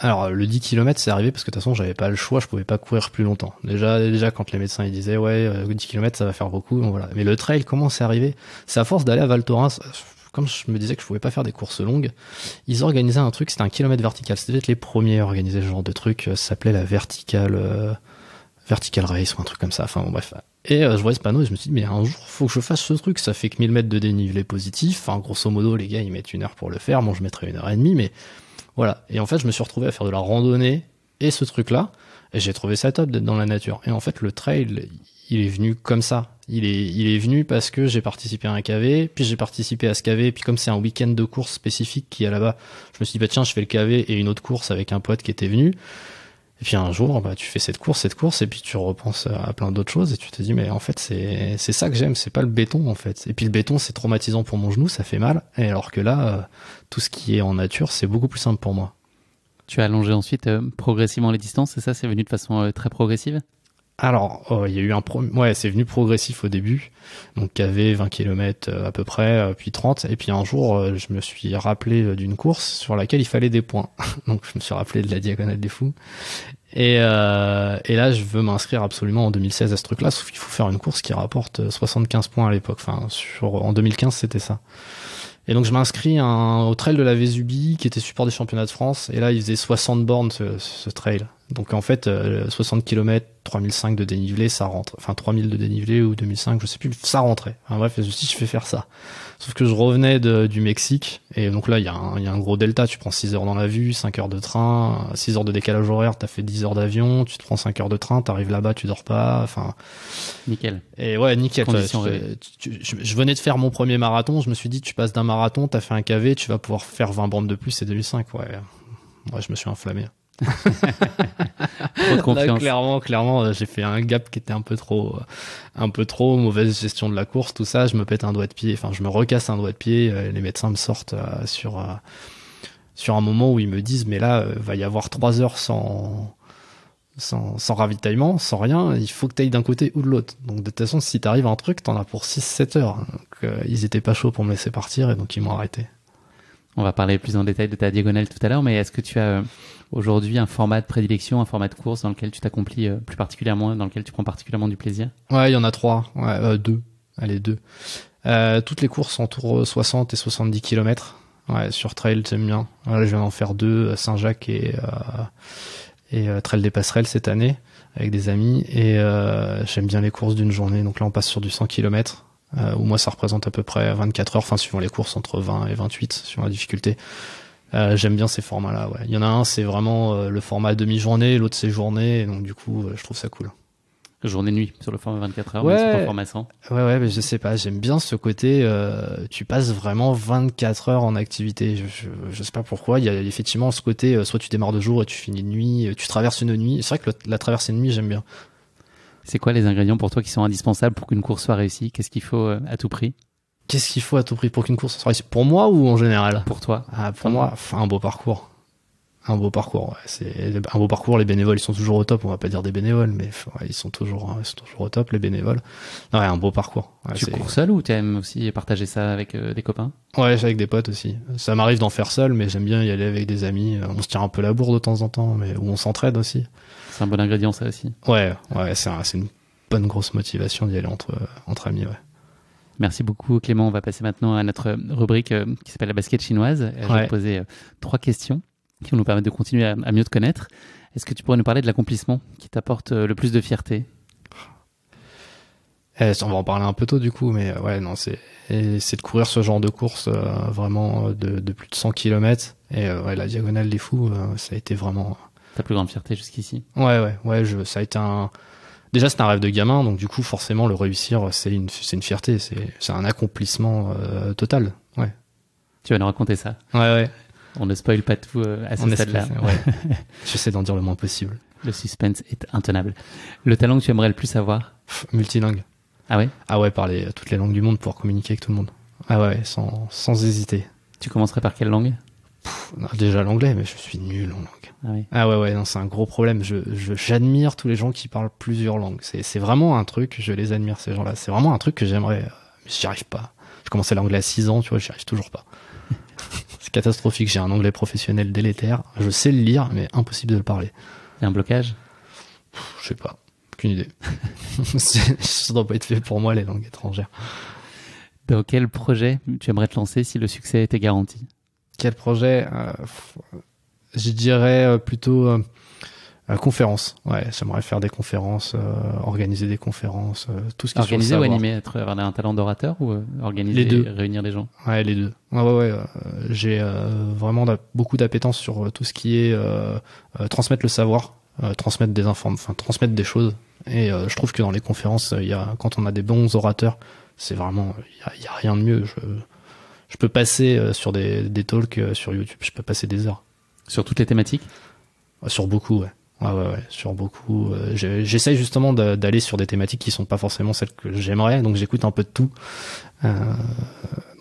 alors, le 10 km, c'est arrivé parce que de toute façon, j'avais pas le choix, je pouvais pas courir plus longtemps. Déjà, déjà, quand les médecins, ils disaient, ouais, 10 euh, km, ça va faire beaucoup, voilà. Mais le trail, comment c'est arrivé? C'est à force d'aller à Val Thorens, euh, comme je me disais que je pouvais pas faire des courses longues, ils organisaient un truc, c'était un kilomètre vertical. C'était peut-être les premiers à organiser ce genre de truc. Euh, ça s'appelait la verticale, vertical race ou un truc comme ça. Enfin bon, bref. Et je voyais ce panneau et je me suis dit, mais un jour, faut que je fasse ce truc. Ça fait que 1000 mètres de dénivelé positif. Enfin, grosso modo, les gars, ils mettent une heure pour le faire. Bon, je mettrais une heure et demie, mais voilà. Et en fait, je me suis retrouvé à faire de la randonnée et ce truc-là. Et j'ai trouvé ça top d'être dans la nature. Et en fait, le trail, il est venu comme ça. Il est, il est venu parce que j'ai participé à un KV, puis j'ai participé à ce KV, puis comme c'est un week-end de course spécifique qui est là-bas, je me suis dit, bah tiens, je fais le KV et une autre course avec un pote qui était venu. Et puis un jour, bah, tu fais cette course, cette course, et puis tu repenses à plein d'autres choses, et tu te dis, mais en fait, c'est ça que j'aime, c'est pas le béton, en fait. Et puis le béton, c'est traumatisant pour mon genou, ça fait mal, et alors que là, euh, tout ce qui est en nature, c'est beaucoup plus simple pour moi. Tu as allongé ensuite euh, progressivement les distances, et ça, c'est venu de façon euh, très progressive alors, oh, il y a eu un pro... ouais, c'est venu progressif au début, donc KV 20 km à peu près, euh, puis 30, et puis un jour, euh, je me suis rappelé euh, d'une course sur laquelle il fallait des points, <laughs> donc je me suis rappelé de la diagonale des fous, et, et là, je veux m'inscrire absolument en 2016 à ce truc-là, sauf qu'il faut faire une course qui rapporte 75 points à l'époque, enfin sur en 2015 c'était ça. Et donc je m'inscris au trail de la Vésubie qui était support des championnats de France. Et là, il faisait 60 bornes ce, trail. Donc en fait, 60 km, 3005 de dénivelé, ça rentre. Enfin 3000 de dénivelé ou 2005, je sais plus, ça rentrait. Enfin, bref, dit je fais faire ça. Sauf que je revenais de, du Mexique, et donc là, il y, y, a un gros delta. Tu prends 6 heures dans la vue, 5 heures de train, 6 heures de décalage horaire, t'as fait 10 heures d'avion, tu te prends 5 heures de train, t'arrives là-bas, tu dors pas, enfin. Nickel. Et ouais, nickel. je, venais de faire mon premier marathon, je me suis dit, tu passes d'un marathon, t'as fait un KV, tu vas pouvoir faire 20 bandes de plus, c'est 2005, ouais. ouais, je me suis enflammé clairement, clairement, euh, j'ai fait un gap qui était un peu trop, euh, un peu trop mauvaise gestion de la course, tout ça. Je me pète un doigt de pied, enfin, je me recasse un doigt de pied. Euh, les médecins me sortent sur sur un moment où ils me disent, mais là, va y avoir trois heures sans sans, ravitaillement, sans rien, il faut que tu ailles d'un côté ou de l'autre. Donc de toute façon, si t'arrives à un truc, t'en as pour 6-7 heures. ils étaient pas chauds pour me laisser partir et donc ils m'ont arrêté. On va parler plus en détail de ta diagonale tout à l'heure, mais est-ce que tu as euh, aujourd'hui un format de prédilection, un format de course dans lequel tu t'accomplis euh, plus particulièrement, dans lequel tu prends particulièrement du plaisir Ouais, il y en a trois, ouais, euh, deux, allez deux. toutes les courses entourent 60 et 70 km. Ouais, sur trail, j'aime bien. je viens d'en faire deux, Saint-Jacques et, et Trail des Passerelles cette année avec des amis et j'aime bien les courses d'une journée. Donc là, on passe sur du 100 km où euh, moi ça représente à peu près 24 heures, enfin suivant les courses entre 20 et 28, suivant la difficulté. Euh, j'aime bien ces formats-là. Il y en a un, c'est vraiment euh, le format demi-journée, l'autre c'est journée, donc du coup, je trouve ça cool. Journée-nuit sur le format 24 heures, c'est pas format 100. Ouais, ouais, mais je sais pas. J'aime bien ce côté. tu passes vraiment 24 heures en activité. Je, ne sais pas pourquoi. Il y a effectivement ce côté. soit tu démarres de jour et tu finis de nuit. Tu traverses une nuit. C'est vrai que la traversée de nuit, j'aime bien. C'est quoi les ingrédients pour toi qui sont indispensables pour qu'une course soit réussie Qu'est-ce qu'il faut euh, à tout prix Qu'est-ce qu'il faut à tout prix pour qu'une course soit réussie Pour moi ou en général Pour toi. Ah, pour moi, un beau parcours. Un beau parcours, c'est un beau parcours. Les bénévoles, ils sont toujours au top. On va pas dire des bénévoles, mais ils sont toujours, hein, ils sont toujours au top les bénévoles. ouais, un beau parcours. tu cours seul ou aimes aussi partager ça avec euh, des copains Ouais, avec des potes aussi. Ça m'arrive d'en faire seul, mais j'aime bien y aller avec des amis. On se tire un peu la bourre de temps en temps, mais où on s'entraide aussi. C'est un bon ingrédient, ça aussi. Ouais, ouais, c'est une bonne grosse motivation d'y aller entre, entre amis, ouais. Merci beaucoup Clément. On va passer maintenant à notre rubrique euh, qui s'appelle la basket chinoise. Je vais poser euh, trois questions qui vont nous permettre de continuer à, mieux te connaître. Est-ce que tu pourrais nous parler de l'accomplissement qui t'apporte euh, le plus de fierté eh, On va en parler un peu tôt du coup, mais ouais, non, c'est de courir ce genre de course vraiment de, de, plus de 100 km. Et ouais, la diagonale des fous, ça a été vraiment ta plus grande fierté jusqu'ici Ouais, ouais, ouais. Je, ça a été un. Déjà, c'est un rêve de gamin, donc du coup, forcément, le réussir, c'est une, c'est une fierté, c'est, un accomplissement euh, total. Ouais. Tu vas nous raconter ça. Ouais, ouais. On ne spoil pas tout euh, à ce stade-là. Ouais. <laughs> J'essaie d'en dire le moins possible. Le suspense est intenable. Le talent que tu aimerais le plus avoir Multilingue. Ah ouais Ah ouais, parler toutes les langues du monde pour communiquer avec tout le monde. Ah ouais, sans, sans hésiter. Tu commencerais par quelle langue Déjà l'anglais, mais je suis nul en langue. Ah, ah, ouais, ouais, non, c'est un gros problème. J'admire je, j'admire tous les gens qui parlent plusieurs langues. C'est vraiment un truc, je les admire ces gens-là. C'est vraiment un truc que j'aimerais. Euh, mais j'y arrive pas. Je commencé l'anglais à 6 ans, tu vois, j'y arrive toujours pas. <laughs> c'est catastrophique. J'ai un anglais professionnel délétère. Je sais le lire, mais impossible de le parler. Il y a un blocage Je sais pas. Aucune idée. <laughs> Ça doit pas être fait pour moi, les langues étrangères. Dans quel projet tu aimerais te lancer si le succès était garanti Quel projet euh, je dirais euh, plutôt euh, euh, conférences. Ouais, j'aimerais faire des conférences, organiser des conférences, tout ce qui organiser ou animer, être avoir un talent d'orateur ou organiser, les deux. réunir des gens. Ouais, les deux. Ouais, ouais, J'ai vraiment beaucoup d'appétence sur tout ce qui est transmettre le savoir, transmettre des informations, enfin transmettre des choses. Et je trouve que dans les conférences, il y quand on a des bons orateurs, c'est vraiment, il n'y a, rien de mieux. Je, peux passer sur des talks sur YouTube, je peux passer des heures. Sur toutes les thématiques ah, Sur beaucoup, ah. ouais. Ouais, ouais, sur beaucoup. Euh, j'essaie justement d'aller sur des thématiques qui sont pas forcément celles que j'aimerais, donc j'écoute un peu de tout. Euh,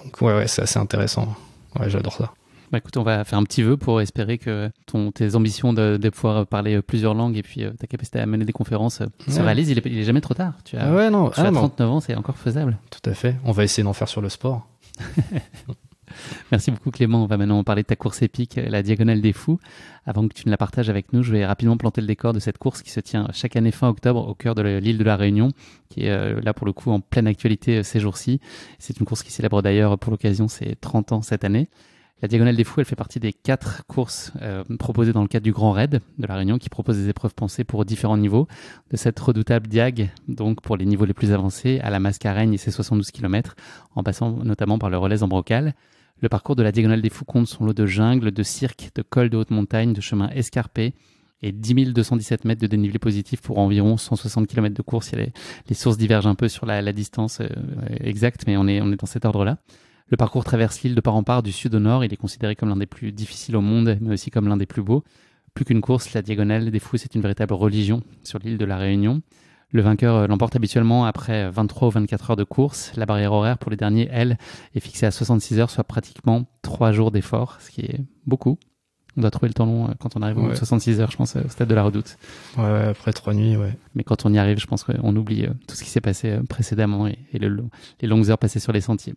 donc ouais, ouais, c'est assez intéressant. Ouais, j'adore ça. Bah écoute, on va faire un petit vœu pour espérer que ton, tes ambitions de, de pouvoir parler euh, plusieurs langues et puis ta capacité à mener des conférences se réalise. Il est, jamais trop tard. Tu as, ah ouais, non. 39 ans, c'est encore faisable. Tout à fait. On va essayer d'en faire sur le sport. <laughs> Merci beaucoup Clément. On va maintenant parler de ta course épique, euh, la Diagonale des Fous. Avant que tu ne la partages avec nous, je vais rapidement planter le décor de cette course qui se tient euh, chaque année fin octobre au cœur de l'île de la Réunion, qui est euh, là pour le coup en pleine actualité ces jours-ci. C'est une course qui célèbre d'ailleurs pour l'occasion ses 30 ans cette année. La Diagonale des Fous, elle fait partie des quatre courses proposées dans le cadre du Grand Raid de La Réunion, qui propose des épreuves pensées pour différents niveaux. De cette redoutable Diag, donc pour les niveaux les plus avancés, à la Mascareigne et ses 72 km, en passant notamment par le relais en brocal. Le parcours de la Diagonale des Fous compte son lot de jungle, de cirques, de cols de haute montagne, de chemins escarpés et 10 217 mètres de dénivelé positif pour environ 160 km de course. Les, sources divergent un peu sur la, distance euh, euh, exacte, mais on est, on est dans cet ordre-là. Le parcours traverse l'île de part en part du sud au nord. Il est considéré comme l'un des plus difficiles au monde, mais aussi comme l'un des plus beaux. Plus qu'une course, la Diagonale des Fous, c'est une véritable religion sur l'île de la Réunion. Le vainqueur euh, l'emporte habituellement après 23 euh, ou 24 heures de course. La barrière horaire pour les derniers, elle, est fixée à 66 heures, soit pratiquement 3 jours d'effort, ce qui est beaucoup. On doit trouver le temps long euh, quand on arrive aux 66 heures, je pense, au stade de la redoute. Ouais, après trois nuits, ouais. Mais quand on y arrive, je pense qu'on oublie tout ce qui s'est passé précédemment et, les longues heures passées sur les sentiers.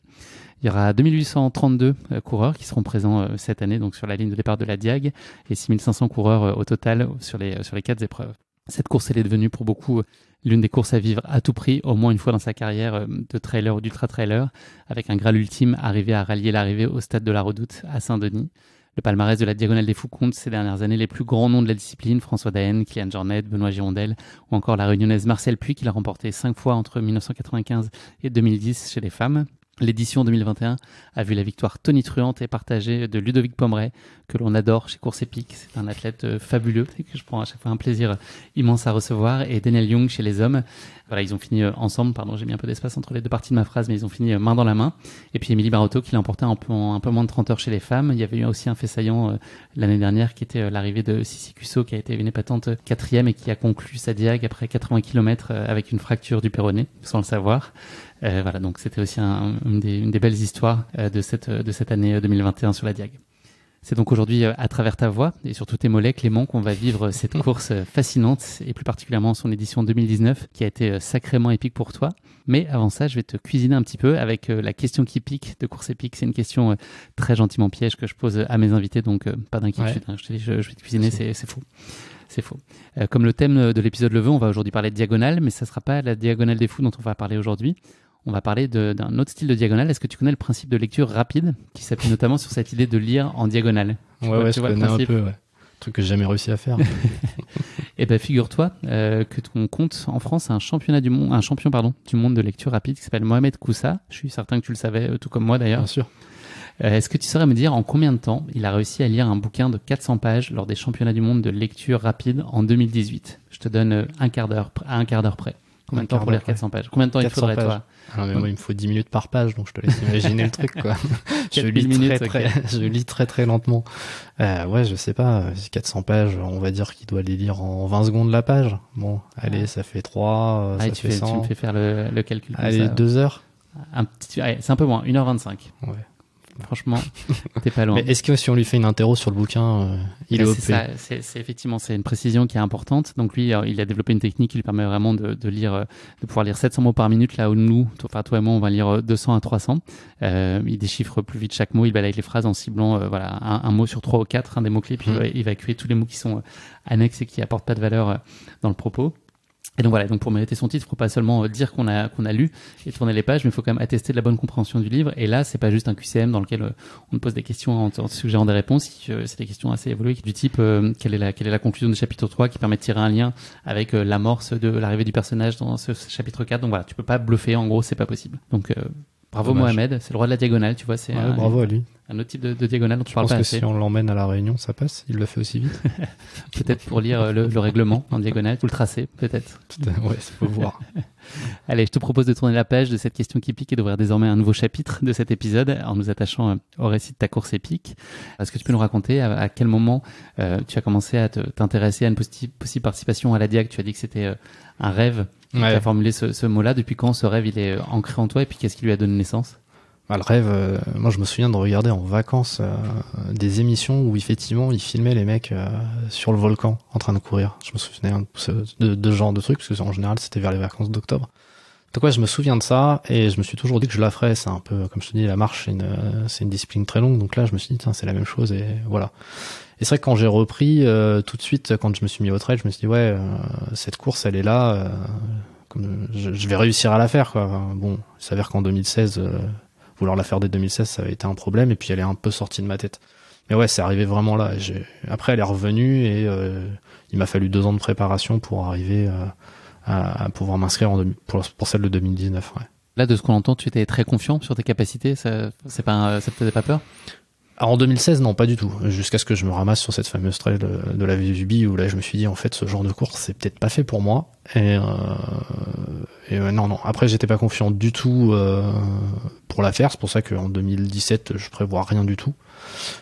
Il y aura 2832 coureurs qui seront présents cette année, donc sur la ligne de départ de la Diag, et 6500 coureurs au total sur les, sur les quatre épreuves. Cette course, elle est devenue pour beaucoup euh, l'une des courses à vivre à tout prix, au moins une fois dans sa carrière euh, de trailer ou d'ultra-trailer, avec un graal ultime arrivé à rallier l'arrivée au stade de la Redoute à Saint-Denis. Le palmarès de la Diagonale des Fous ces dernières années les plus grands noms de la discipline, François Daen, Kylian Jornet, Benoît Girondel, ou encore la réunionnaise Marcel Puy, qui l'a remporté cinq fois entre 1995 et 2010 chez les femmes. L'édition 2021 a vu la victoire tonitruante et partagée de Ludovic Pomeray, que l'on adore chez Course Épique. C'est un athlète euh, fabuleux que je prends à chaque fois un plaisir immense à recevoir. Et Daniel Young chez les hommes. Voilà, ils ont fini euh, ensemble. Pardon, j'ai mis un peu d'espace entre les deux parties de ma phrase, mais ils ont fini euh, main dans la main. Et puis Émilie Barotto qui l'a emporté un peu, un peu moins de 30 heures chez les femmes. Il y avait eu aussi un fait saillant l'année dernière qui était l'arrivée de Sissi Cusso qui a été une épatante quatrième et qui a conclu sa diague après 80 km avec une fracture du péroné, sans le savoir. Euh, voilà, donc c'était aussi une, des, belles histoires euh, de, cette, euh, de cette année 2021 sur la Diag. C'est donc aujourd'hui à travers ta voix et surtout tes mollets, Clément, qu'on va vivre <laughs> cette course fascinante et plus particulièrement son édition 2019 qui a été sacrément épique pour toi. Mais avant ça, je vais te cuisiner un petit peu avec la question qui pique de course épique. C'est une question très gentiment piège que je pose à mes invités, donc pas d'inquiétude. Hein. je vais te cuisiner, c'est fou. C'est faux. comme le thème de l'épisode le veut, on va aujourd'hui parler de diagonale, mais ça ne sera pas la diagonale des fous dont on va parler aujourd'hui on va parler d'un autre style de diagonale. Est-ce que tu connais le principe de lecture rapide qui s'appuie notamment sur cette idée de lire en diagonale Ouais, ouais je connais un peu. Ouais. Truc que j'ai jamais réussi à faire. <laughs> Eh ben, figure-toi euh, que qu'on compte en France un championnat du monde, un champion pardon, du monde de lecture rapide qui s'appelle Mohamed Koussa. Je suis certain que tu le savais, euh, tout comme moi d'ailleurs. Bien sûr. Euh, est-ce que tu saurais me dire en combien de temps il a réussi à lire un bouquin de 400 pages lors des championnats du monde de lecture rapide en 2018 Je te donne un quart d'heure à un quart d'heure près. Combien de temps pour lire 400 pages Combien de temps il faudrait, toi ah non, mais moi, il me faut 10 minutes par page, donc je te laisse imaginer le truc, quoi. <laughs> <laughs> je, lis très, très, très lentement. Euh, ouais, je sais pas, 400 euh, pages, on va dire qu'il doit les lire en 20 secondes la page. Bon, allez, ça fait 3, euh, ah, ça fait Tu me fais faire le, calcul. Allez, 2 heures un petit, c'est un peu moins, 1h25. Ouais. Franchement, t'es pas loin. Mais est-ce que si on lui fait une interro sur le bouquin, euh, il est C'est effectivement c'est une précision qui est importante. Donc lui, il a développé une technique qui lui permet vraiment de, de lire, euh, de pouvoir lire 700 mots par minute là où nous, enfin toi et moi, on va lire 200 euh, à 300. Euh, il déchiffre plus vite chaque mot, il balaye les phrases en ciblant voilà un, mot sur trois ou quatre, un des mots clés, puis il va évacuer mhm. tous les mots qui sont annexes et qui apportent pas de valeur dans le propos. Et donc voilà, donc pour mériter son titre, il faut pas seulement euh, dire qu'on a qu'on a lu et tourner les pages, mais il faut quand même attester de la bonne compréhension du livre. Et là, c'est pas juste un QCM dans lequel euh, on pose des questions en, suggérant des réponses. Euh, c'est des questions assez évoluées du type quelle est la quelle est la conclusion du chapitre 3 qui permet de tirer un lien avec l'amorce de l'arrivée du personnage dans ce, chapitre 4. Donc voilà, tu peux pas bluffer. En gros, c'est pas possible. Donc Bravo Mohamed, c'est le roi de la diagonale, tu vois. C'est bravo lui. Un autre type de, diagonale dont tu parles pas que Si on l'emmène à la réunion, ça passe. Il le fait aussi vite. <laughs> peut-être pour lire euh, le, règlement en diagonale ou le tracé, peut-être. Ouais, ça peut voir. <laughs> Allez, je te propose de tourner la page de cette question qui pique et d'ouvrir désormais un nouveau chapitre de cet épisode en nous attachant euh, au récit de ta course épique. Est-ce que tu peux nous raconter à, quel moment euh, tu as commencé à t'intéresser à une possible participation à la DIAC Tu as dit que c'était un rêve ouais. as formulé ce, mot-là. Depuis quand ce rêve il est euh, ancré en toi et puis qu'est-ce qui lui a donné naissance bah, le rêve, euh, moi je me souviens de regarder en vacances euh, des émissions où effectivement ils filmaient les mecs sur le volcan en train de courir. Je me souvenais de, ce, de, de genre de truc, parce que en général c'était vers les vacances d'octobre. Donc ouais, je me souviens de ça et je me suis toujours dit que je la ferais. C'est un peu comme je te dis, la marche, c'est une, c'est une discipline très longue. Donc là, je me suis dit, c'est la même chose et voilà. Et c'est vrai que quand j'ai repris euh, tout de suite, quand je me suis mis au trail, je me suis dit ouais, euh, cette course, elle est là. Euh, comme je, vais réussir à la faire. Quoi. Bon, il s'avère qu'en 2016, vouloir la faire dès 2016, ça avait été un problème. Et puis elle est un peu sortie de ma tête. Mais ouais, c'est arrivé vraiment là. J'ai... Après, elle est revenue et il m'a fallu deux ans de préparation pour arriver à, pouvoir m'inscrire pour, pour celle de 2019. Là, de ce qu'on entend, tu étais très confiant sur tes capacités. Ça, c'est pas, ça te faisait pas peur en 2016, non, pas du tout. Jusqu'à ce que je me ramasse sur cette fameuse trail de la Vésubie où là, je me suis dit, en fait, ce genre de course, c'est peut-être pas fait pour moi. Et, euh, et non, non. Après, j'étais pas confiant du tout euh, pour la faire. C'est pour ça qu'en 2017, je prévois rien du tout.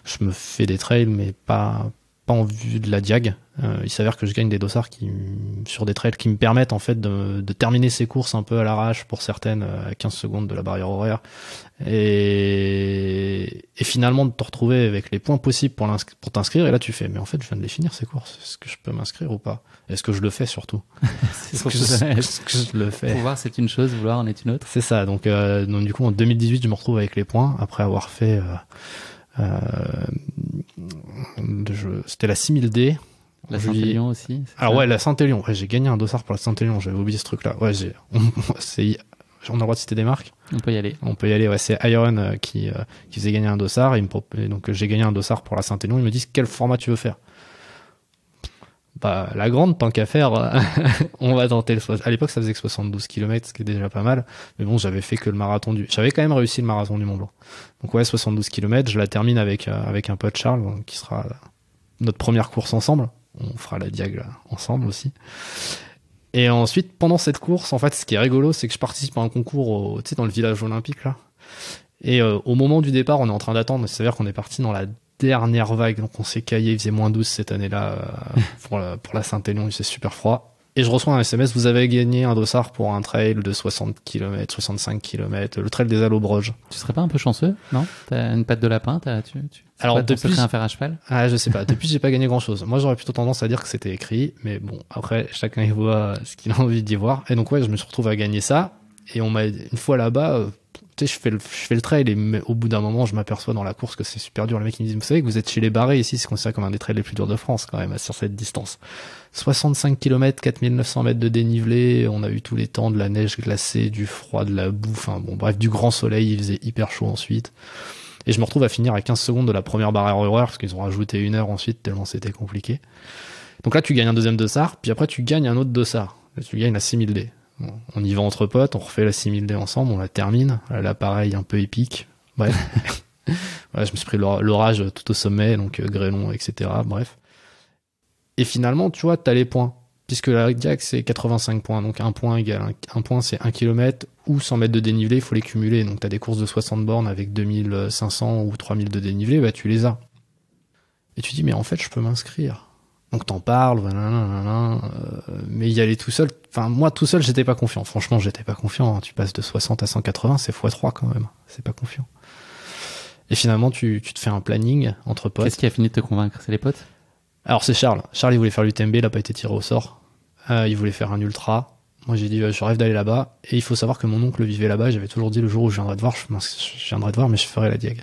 Je me fais des trails, mais pas pas en vue de la diag. Euh, il s'avère que je gagne des dossards qui, sur des trails qui me permettent en fait de, terminer ces courses un peu à l'arrache pour certaines euh, à 15 secondes de la barrière horaire et, et finalement de te retrouver avec les points possibles pour, pour t'inscrire et là tu fais mais en fait je viens de les finir ces courses est-ce que je peux m'inscrire ou pas est-ce que je le fais surtout <laughs> est-ce que, je le fais pouvoir c'est une chose vouloir en est une autre c'est ça donc, euh, du coup en 2018 je me retrouve avec les points après avoir fait euh, c'était la 6000D. La Saint-Élion aussi Ah ouais, la Saint-Élion. j'ai gagné un dossard pour la Saint-Élion, j'avais oublié ce truc-là. Ouais, j'ai... on a le droit de citer des marques On peut y aller. On peut y aller, C'est Iron euh, qui, euh, qui faisait gagner un dossard. donc j'ai gagné un dossard pour la Saint-Élion. Ils me disent quel format tu veux faire bah, la grande, tant qu'à faire, <laughs> on va tenter le À l'époque, ça faisait que 72 km, ce qui est déjà pas mal. Mais bon, j'avais fait que le marathon du, j'avais quand même réussi le marathon du Mont Blanc. Donc ouais, 72 km, je la termine avec, euh, avec un pote Charles, euh, qui sera notre première course ensemble. On fera la diagle ensemble aussi. Et ensuite, pendant cette course, en fait, ce qui est rigolo, c'est que je participe à un concours, tu sais, dans le village olympique, là. Et euh, au moment du départ, on est en train d'attendre. C'est-à-dire qu'on est parti dans la dernière vague. Donc on s'est caillé, il faisait moins 12 cette année-là euh, <laughs> pour la, pour la Saint-Élion, il faisait super froid. Et je reçois un SMS, vous avez gagné un dossard pour un trail de 60 km, 65 km, le trail des Allobroges. Tu serais pas un peu chanceux, non T'as une patte de lapin, t'as tu, tu Alors, depuis, un fer à cheval ah, Je sais pas, depuis j'ai pas <laughs> gagné grand chose. Moi j'aurais plutôt tendance à dire que c'était écrit, mais bon, après chacun y voit ce qu'il a envie d'y voir. Et donc ouais, je me suis retrouvé à gagner ça, et on m'a une fois là-bas, euh, je fais le, trail et au bout d'un moment, je m'aperçois dans la course que c'est super dur. Le mec, il me dit, vous savez que vous êtes chez les barrés ici, c'est considéré comme un des trails les plus durs de France, quand même, sur cette distance. 65 km, 4900 mètres de dénivelé, on a eu tous les temps de la neige glacée, du froid, de la boue, enfin bon, bref, du grand soleil, il faisait hyper chaud ensuite. Et je me retrouve à finir à 15 secondes de la première barrière horaire, parce qu'ils ont rajouté une heure ensuite, tellement c'était compliqué. Donc là, tu gagnes un deuxième dossard, puis après, tu gagnes un autre dossard. Tu gagnes la 6000D on y va entre potes, on refait la 6000D ensemble, on la termine. L'appareil un peu épique. Bref. <laughs> je me suis pris l'orage tout au sommet, donc euh, grêlon, etc. Bref. Et finalement, tu vois, t'as les points. Puisque la GAC, c'est 85 points. Donc un point égale un, point, c'est km ou 100 mètres de dénivelé, il faut les cumuler. Donc t'as des courses de 60 bornes avec 2500 ou 3000 de dénivelé, bah tu les as. Et tu dis, mais en fait, je peux m'inscrire. Donc t'en parles, voilà, euh, mais y aller tout seul, moi tout seul, j'étais pas confiant. Franchement, j'étais pas confiant. Hein. Tu passes de 60 à 180, c'est x3 quand même. C'est pas confiant. Et finalement, tu, te fais un planning entre potes. Qu'est-ce qui a fini de te convaincre C'est les potes Alors, c'est Charles. Charles, il voulait faire l'UTMB, il n'a pas été tiré au sort. Euh, il voulait faire un ultra. Moi, j'ai dit, euh, je rêve d'aller là-bas. Et il faut savoir que mon oncle vivait là-bas. J'avais toujours dit, le jour où je viendrai te voir, je, je viendrai te voir, mais je ferai la diag.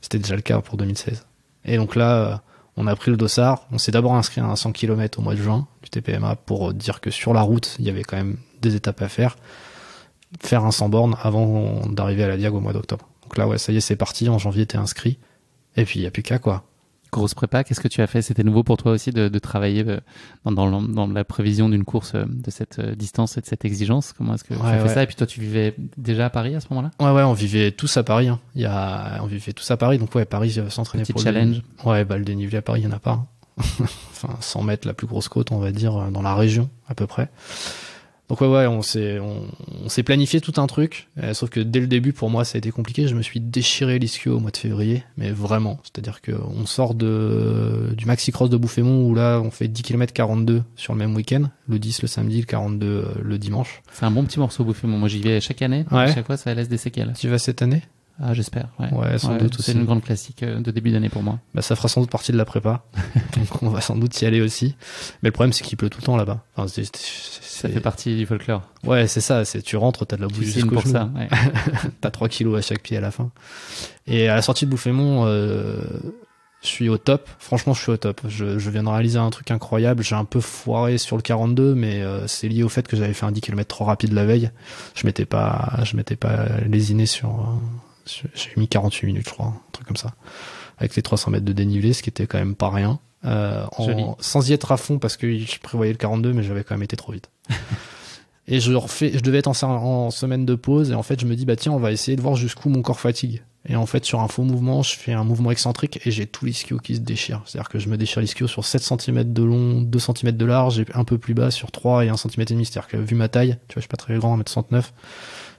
C'était déjà le cas pour 2016. Et donc là, euh, on a pris le dossard. On s'est d'abord inscrit à un 100 km au mois de juin du TPMA pour dire que sur la route, il y avait quand même des étapes à faire. Faire un 100 bornes avant d'arriver à la Diag au mois d'octobre. Donc là, ouais, ça y est, c'est parti. En janvier, t'es inscrit. Et puis, il n'y a plus qu'à, quoi grosse prépa, qu'est-ce que tu as fait C'était nouveau pour toi aussi de, travailler euh, dans, dans, la prévision d'une course euh, de cette euh, distance et de cette exigence Comment est-ce que tu as fait ça Et puis toi, tu vivais déjà à Paris à ce moment-là Ouais, ouais, on vivait tous à Paris. Hein. Il y a... On vivait tous à Paris. Donc, ouais, Paris s'entraîner pour challenge. Ouais, bah, le dénivelé à Paris, il y en a pas. Hein. <laughs> enfin, 100 mètres, la plus grosse côte, on va dire, dans la région, à peu près. Donc ouais, ouais, on s'est, on, s'est planifié tout un truc. Euh, sauf que dès le début, pour moi, ça a été compliqué. Je me suis déchiré l'ischio au mois de février, mais vraiment. C'est-à-dire que on sort de, du maxi cross de Bouffémont où là, on fait 10 km 42 sur le même week-end, le 10 le samedi, le 42 euh, le dimanche. C'est un bon petit morceau Bouffémont. Moi, j'y vais chaque année. Ouais. Chaque fois, ça laisse des séquelles. Tu vas cette année ah, j'espère. Ouais. C'est une grande classique euh, de début d'année pour moi. Bah, ça fera sans doute partie de la prépa. <laughs> Donc, on va sans doute y aller aussi. Mais le problème, c'est qu'il pleut tout le temps là-bas. ça fait partie du folklore. Ouais, c'est ça. C'est tu rentres, t'as de la bouche jusqu'au pour ça. Ouais. <laughs> t'as 3 kilos à chaque pied à la fin. Et à la sortie de Bouffémont, euh, je suis au top. Franchement, je suis au top. Je, viens de réaliser un truc incroyable. J'ai un peu foiré sur le 42, mais euh, c'est lié au fait que j'avais fait un 10 km trop rapide la veille. Je m'étais pas, je m'étais pas lésiné sur. Euh, j'ai mis 48 minutes, je crois, un truc comme ça, avec les 300 mètres de dénivelé, ce qui était quand même pas rien. Euh, sans y être à fond parce que je prévoyais le 42, mais j'avais quand même été trop vite. <laughs> et je refais, je devais être en, semaine de pause et en fait je me dis bah tiens on va essayer de voir jusqu'où mon corps fatigue. Et en fait sur un faux mouvement, je fais un mouvement excentrique et j'ai tout l'ischio qui se déchire. C'est-à-dire que je me déchire l'ischio sur 7 cm de long, 2 cm de large et un peu plus bas sur 3 et 1 cm et demi. C'est-à-dire que vu ma taille, tu vois je suis pas très grand, 1m69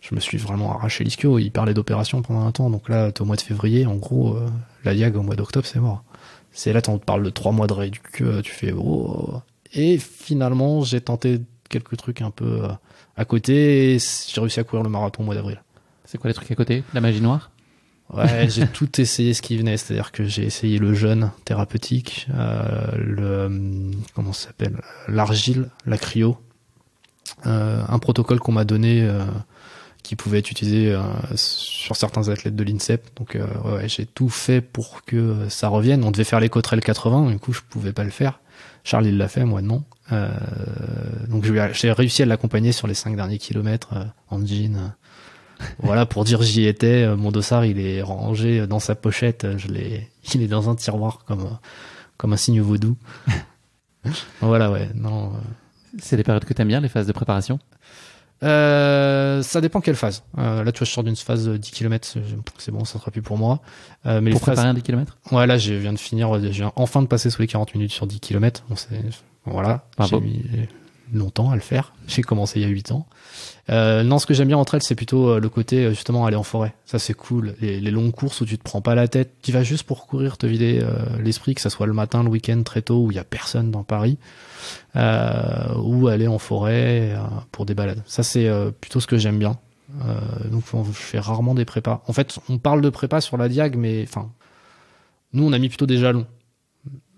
je me suis vraiment arraché l'ischio. Il parlait d'opération pendant un temps, donc là, t'es au mois de février, en gros, euh, la diag au mois d'octobre, c'est mort. C'est là, te parle de trois mois de rééducation, euh, tu fais oh. Et finalement, j'ai tenté quelques trucs un peu euh, à côté, j'ai réussi à courir le marathon au mois d'avril. C'est quoi les trucs à côté La magie noire Ouais, <laughs> j'ai tout essayé ce qui venait, c'est-à-dire que j'ai essayé le jeûne thérapeutique, euh, le comment ça s'appelle, l'argile, la cryo, euh, un protocole qu'on m'a donné euh, qui pouvait être utilisé euh, sur certains athlètes de l'INSEP. Donc euh, ouais, j'ai tout fait pour que ça revienne. On devait faire les trail 80, du coup je pouvais pas le faire. Charles il l'a fait, moi non. Euh, donc j'ai réussi à l'accompagner sur les cinq derniers kilomètres euh, en jean. <laughs> voilà pour dire j'y étais. mon dossard il est rangé dans sa pochette. Je l'ai, <laughs> il est dans un tiroir comme comme un signe vaudou. <laughs> voilà ouais. Non. C'est les périodes que tu aimes bien les phases de préparation. Euh, ça dépend quelle phase. Euh, là, tu vois, je sors d'une phase de 10 km, c'est bon, ça sera plus pour moi. Euh, mais pour les phases... préparer un 10 km Ouais, là, je viens de finir, je viens enfin de passer sous les 40 minutes sur 10 km. Bon, voilà, j'ai mis longtemps à le faire. J'ai commencé il y a 8 ans. Euh, non, ce que j'aime bien entre elles, c'est plutôt euh, le côté euh, justement aller en forêt. Ça, c'est cool. Les, longues courses où tu te prends pas la tête, tu vas juste pour courir, te vider l'esprit, que ça soit le matin, le week-end, très tôt, où il y a personne dans Paris, ou aller en forêt pour des balades. Ça, c'est plutôt ce que j'aime bien. donc, je fais rarement des prépas. En fait, on parle de prépa sur la diag, mais enfin, nous, on a mis plutôt des jalons.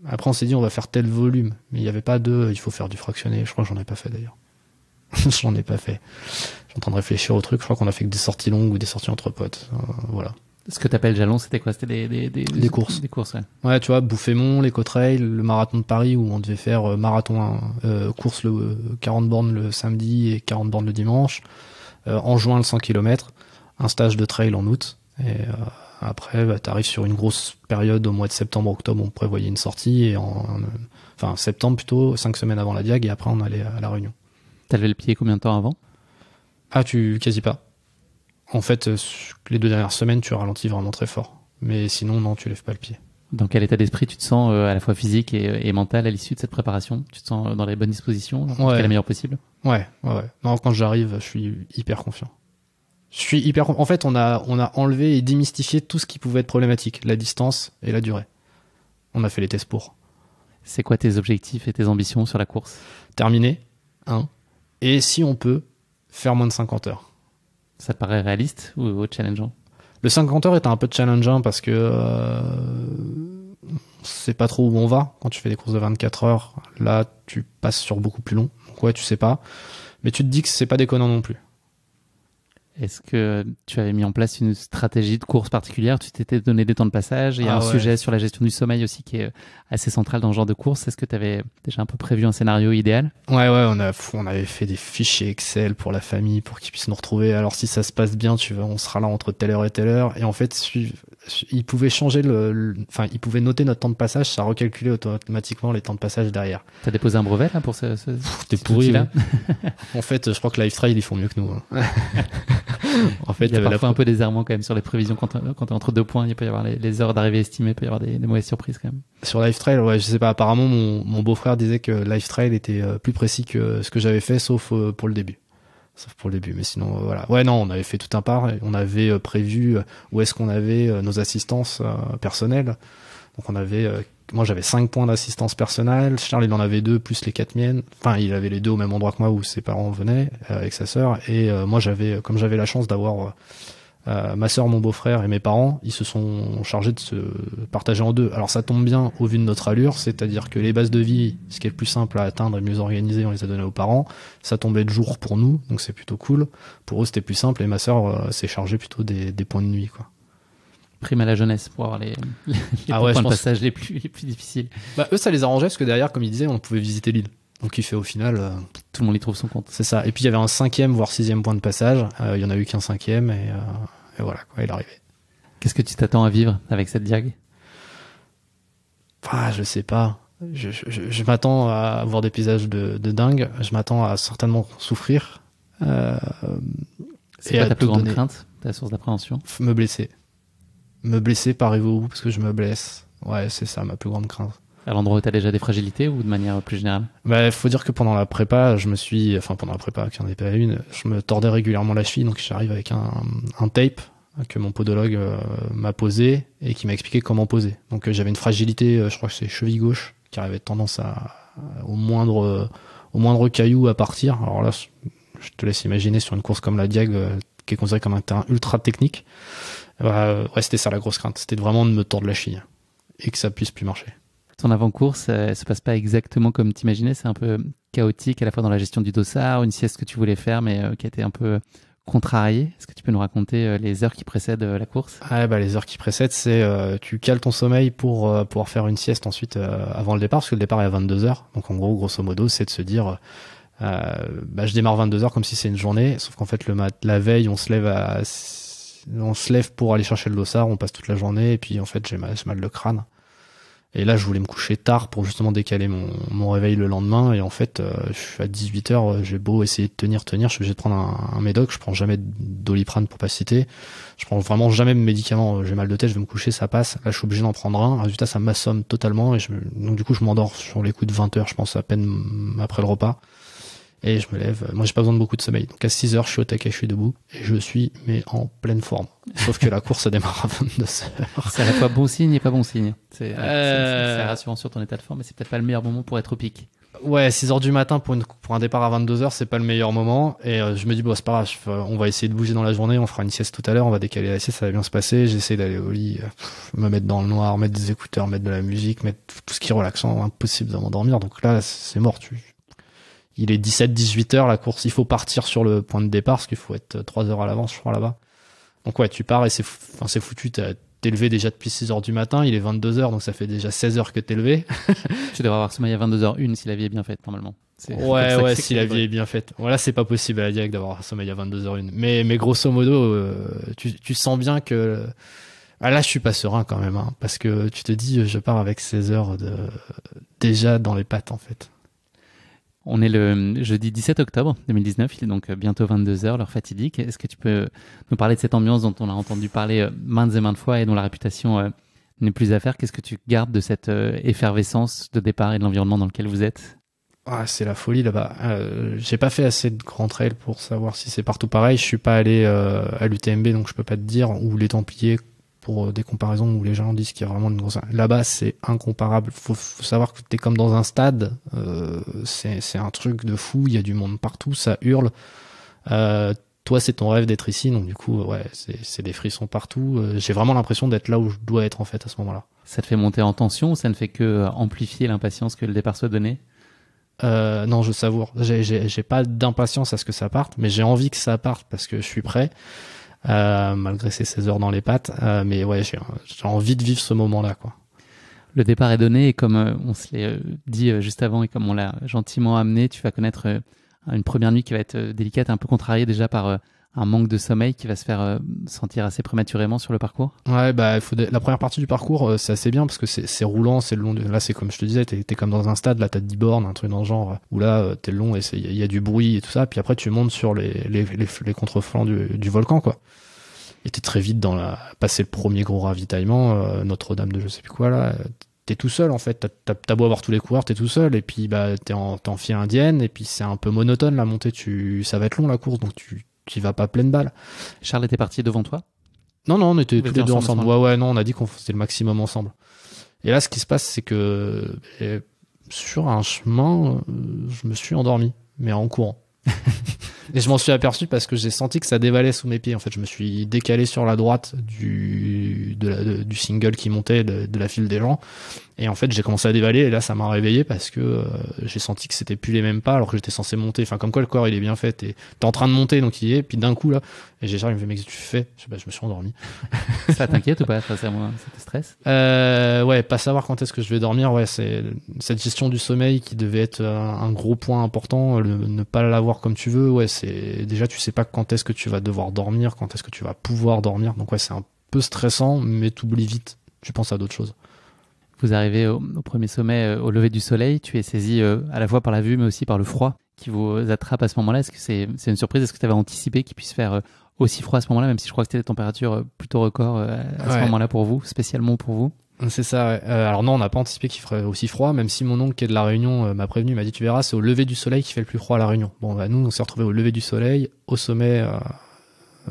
Après, on s'est dit, on va faire tel volume, mais il n'y avait pas de, il faut faire du fractionné. Je crois que j'en ai pas fait d'ailleurs. <laughs> J'en ai pas fait. J'suis en train de réfléchir au truc. Je crois qu'on a fait que des sorties longues ou des sorties entre potes. Euh, voilà. Ce que t'appelles jalon, c'était quoi C'était des, des, des, des, courses. Des courses, ouais. Ouais, tu vois, Bouffémont, les trail le marathon de Paris où on devait faire euh, marathon, hein, euh, course le 40 euh, bornes le samedi et 40 bornes le dimanche. en juin, le 100 km. Un stage de trail en août. Et après, tu bah, t'arrives sur une grosse période au mois de septembre, octobre, on prévoyait une sortie et en, enfin septembre plutôt, cinq semaines avant la Diag et après on allait à la Réunion. T'as levé le pied combien de temps avant Ah, tu quasi pas. En fait, euh, les deux dernières semaines, tu ralentis vraiment très fort. Mais sinon, non, tu lèves pas le pied. Dans quel état d'esprit tu te sens euh, à la fois physique et, mental à l'issue de cette préparation Tu te sens euh, dans les bonnes dispositions, ouais. la meilleure possible ouais, ouais, ouais, Non, quand j'arrive, je suis hyper confiant. Je suis hyper. En fait, on a on a enlevé et démystifié tout ce qui pouvait être problématique, la distance et la durée. On a fait les tests pour. C'est quoi tes objectifs et tes ambitions sur la course Terminer 1, et si on peut, faire moins de 50 heures. Ça paraît réaliste ou, challengeant Le 50 heures est un peu challengeant parce que euh, sait pas trop où on va quand tu fais des courses de 24 heures. Là, tu passes sur beaucoup plus long. ouais, tu sais pas. Mais tu te dis que c'est pas déconnant non plus. Est-ce que tu avais mis en place une stratégie de course particulière Tu t'étais donné des temps de passage Il y a ah un sujet sur la gestion du sommeil aussi qui est euh, assez central dans ce genre de course. Est-ce que tu avais déjà un peu prévu un scénario idéal Ouais, ouais, on, a, on avait fait des fichiers Excel pour la famille pour qu'ils puissent nous retrouver. Alors si ça se passe bien, tu vois, on sera là entre telle heure et telle heure. Et en fait, ils pouvaient changer le, enfin, ils pouvaient noter notre temps de passage, ça recalculait automatiquement les temps de passage derrière. T'as déposé un brevet là pour ce, ce t'es pourri là. en fait, je crois que Lifetrail ils font mieux que nous. Hein. <laughs> <laughs> en fait, il y a parfois un peu des quand même sur les prévisions. Quand, euh, quand t'es entre deux points, il peut y avoir les, heures d'arrivée estimées, il peut y avoir des, mauvaises surprises quand même. Sur Trail, ouais, je sais pas. Apparemment, mon, beau-frère disait que Trail était euh, plus précis que ce que j'avais fait, sauf euh, pour le début sauf pour le début. Mais sinon, voilà. Ouais, non, on avait fait tout un part. On avait prévu où est-ce qu'on avait nos assistances personnelles. Donc on avait moi j'avais cinq points d'assistance personnelle, Charles il en avait deux, plus les quatre miennes, enfin il avait les deux au même endroit que moi où ses parents venaient euh, avec sa sœur, et euh, moi j'avais, euh, comme j'avais la chance d'avoir ma sœur, mon beau-frère et mes parents, ils se sont chargés de se partager en deux. Alors ça tombe bien au vu de notre allure, c'est-à-dire que les bases de vie, ce qui est le plus simple à atteindre et mieux organisé, on les a données aux parents, ça tombait de jour pour nous, donc c'est plutôt cool, pour eux c'était plus simple, et ma sœur s'est chargée plutôt des, des points de nuit quoi prime à la jeunesse pour avoir les, <laughs> ah points de passage les plus, difficiles. Bah, eux, ça les arrangeait parce que derrière, comme il disait on pouvait visiter l'île. Donc il fait au final. Euh, tout le monde y trouve son compte. C'est ça. Et puis il y avait un cinquième, voire sixième point de passage. Euh, il n'y en a eu qu'un cinquième euh, et, voilà, quoi, il est arrivé. Qu'est-ce que tu t'attends à vivre avec cette diague bah, je sais pas. Je, m'attends à voir des paysages de, dingue. Je m'attends à certainement souffrir. C'est la ta plus grande crainte, ta source d'appréhension Me blesser me blesser, par vous parce que je me blesse. Ouais, c'est ça ma plus grande crainte. À l'endroit où tu déjà des fragilités ou de manière plus générale il bah, faut dire que pendant la prépa, je me suis, enfin pendant la prépa, qui en avait pas une, je me tordais régulièrement la cheville, donc j'arrive avec un, un, tape que mon podologue euh, m'a posé et qui m'a expliqué comment poser. Donc euh, j'avais une fragilité, euh, je crois que c'est cheville gauche, qui avait tendance au moindre, au moindre caillou à partir. Alors là, je te laisse imaginer sur une course comme la Diag, qui est considérée comme un terrain ultra technique. Ah bah, euh, c'était ça la grosse crainte. C'était vraiment de me tordre la chienne et que ça puisse plus marcher. Ton avant-course, ça se passe pas exactement comme t'imaginais. C'est un peu chaotique à la fois dans la gestion du dossard, une sieste que tu voulais faire mais euh, qui a été un peu contrariée. Est-ce que tu peux nous raconter euh, les heures qui précèdent la course ah, bah, Les heures qui précèdent, c'est tu cales ton sommeil pour pouvoir faire une sieste ensuite avant le départ, parce que le départ est à 22h. Donc en gros, grosso modo, c'est de se dire... Bah, je démarre 22h comme si c'est une journée, sauf qu'en fait le mat la veille on se lève à on se lève pour aller chercher le dossard, on passe toute la journée, et puis en fait, j'ai mal, mal de crâne. Et là, je voulais me coucher tard pour justement décaler mon, mon réveil le lendemain. Et en fait, euh, je suis à 18h, euh, j'ai beau essayer de tenir, tenir, je suis obligé de prendre un, médoc. Je prends jamais d'oliprane pour pas citer. Je prends vraiment jamais de médicaments. Euh, j'ai mal de tête, je vais me coucher, ça passe. Là, je suis obligé d'en prendre un. Résultat, ça m'assomme totalement. Et je, donc, du coup, je m'endors sur les coups de 20h, je pense, à peine après le repas et je me lève. Moi, j'ai pas besoin de beaucoup de sommeil. Donc à 6 heures, je suis au taquet, je suis debout et je suis mais en pleine forme. Sauf que la course démarre à 22 heures. C'est à la fois bon signe et pas bon signe. C'est euh... rassurant sur ton état de forme, mais c'est peut-être pas le meilleur moment pour être au pic. Ouais, 6 heures du matin pour, une, pour un départ à 22 heures, c'est pas le meilleur moment. Et euh, je me dis, bon, c'est pas grave, on va essayer de bouger dans la journée, on fera une sieste tout à l'heure, on va décaler la sieste, ça va bien se passer. J'essaie d'aller au lit, euh, me mettre dans le noir, mettre des écouteurs, mettre de la musique, mettre tout ce qui est relaxant, impossible de m'endormir. Donc là, c'est mort, il est 17-18 heures la course. Il faut partir sur le point de départ parce qu'il faut être 3 euh, heures à l'avance, je crois, là-bas. Donc ouais, tu pars et c'est enfin, foutu. T'es levé déjà depuis 6 heures du matin, il est 22 heures, donc ça fait déjà 16 heures que t'es levé. <laughs> tu devrais avoir sommeil à 22 h une si la vie est bien faite, normalement. Ouais, ouais, si la vie est bien faite. Voilà, c'est pas possible à la direct d'avoir sommeil à 22 h une Mais, mais grosso modo, euh, tu, tu sens bien que... Euh, ah là, je suis pas serein quand même, hein, parce que tu te dis, je pars avec 16 heures de... déjà dans les pattes, en fait. On est le jeudi 17 octobre 2019, il est donc bientôt 22h, l'heure fatidique. Est-ce que tu peux nous parler de cette ambiance dont on a entendu parler euh, maintes et maintes fois et dont la réputation euh, n'est plus à faire Qu'est-ce que tu gardes de cette euh, effervescence de départ et de l'environnement dans lequel vous êtes ah, c'est la folie là-bas. j'ai pas fait assez de grands trails pour savoir si c'est partout pareil. Je suis pas allé à l'UTMB, donc je peux pas te dire. où les Templiers, pour euh, des comparaisons où les gens disent qu'il y a vraiment une grosse. Là-bas, c'est incomparable. Faut, faut savoir que t'es comme dans un stade. Euh, c'est un truc de fou. Il y a du monde partout. Ça hurle. Euh, toi, c'est ton rêve d'être ici. Donc, du coup, ouais, c'est des frissons partout. Euh, j'ai vraiment l'impression d'être là où je dois être, en fait, à ce moment-là. Ça te fait monter en tension ça ne fait que amplifier l'impatience que le départ soit donné non, je savoure. J'ai pas d'impatience à ce que ça parte, mais j'ai envie que ça parte parce que je suis prêt. Euh, malgré ses 16 heures dans les pattes. Euh, mais ouais, j'ai envie de vivre ce moment-là, quoi le départ est donné et comme euh, on se l'est dit juste avant et comme on l'a gentiment amené, tu vas connaître une première nuit qui va être délicate, un peu contrariée déjà par un manque de sommeil qui va se faire euh, sentir assez prématurément sur le parcours Ouais, bah, faut la première partie du parcours, euh, c'est assez bien parce que c'est roulant, c'est le long. De... Là, c'est comme je te disais, t'es es comme dans un stade, là, t'as 10 bornes, un truc dans le genre, euh, où là, t'es long et il y, a du bruit et tout ça. Puis après, tu montes sur les, les, les, du, volcan, quoi. Et t'es très vite dans la. Passer le premier gros ravitaillement, Notre-Dame de je sais plus quoi, là. T'es tout seul en fait, t'as beau avoir tous les coureurs, t'es tout seul et puis bah t'es en, es en fille indienne et puis c'est un peu monotone la montée, tu ça va être long la course donc tu tu vas pas pleine balle. Charles était parti devant toi Non, non, on était tous les deux ensemble. Ouais, ouais, non, on a dit qu'on faisait le maximum ensemble. Et là, ce qui se passe, c'est que euh, sur un chemin, euh, je me suis endormi, mais en courant. <laughs> et je m'en suis aperçu parce que j'ai senti que ça dévalait sous mes pieds. En fait, je me suis décalé sur la droite du, du single qui montait de, de, la file des gens. Et en fait, j'ai commencé à dévaler et là, ça m'a réveillé parce que euh, j'ai senti que c'était plus les mêmes pas alors que j'étais censé monter. Enfin, comme quoi le corps, il est bien fait. T'es es en train de monter, donc il y est. Puis d'un coup, là, et j'ai il me fait, mec, tu fais. Bah, je me suis endormi. <laughs> ça t'inquiète ou pas Ça, c'est stress stress. euh, Ouais, pas savoir quand est-ce que je vais dormir. Ouais, c'est cette gestion du sommeil qui devait être euh, un gros point important. ne pas l'avoir comme tu veux. Ouais, c'est déjà, tu sais pas quand est-ce que tu vas devoir dormir, quand est-ce que tu vas pouvoir dormir. Donc ouais, c'est un peu stressant, mais t'oublies vite. Tu penses à d'autres choses. Vous arrivez au, premier sommet, euh, au lever du soleil, tu es saisi euh, à la fois par la vue, mais aussi par le froid qui vous euh, attrape à ce moment-là. Est-ce que c'est une surprise Est-ce que tu avais anticipé qu'il puisse faire aussi froid à ce moment-là, même si je crois que c'était des températures plutôt records à ce moment-là pour vous, spécialement pour vous c'est ça. alors non, on n'a pas anticipé qu'il ferait aussi froid, même si mon oncle qui est de la Réunion m'a prévenu, m'a dit tu verras, c'est au lever du soleil qui fait le plus froid à la Réunion. Bon, bah, nous, on s'est retrouvés au lever du soleil, au sommet,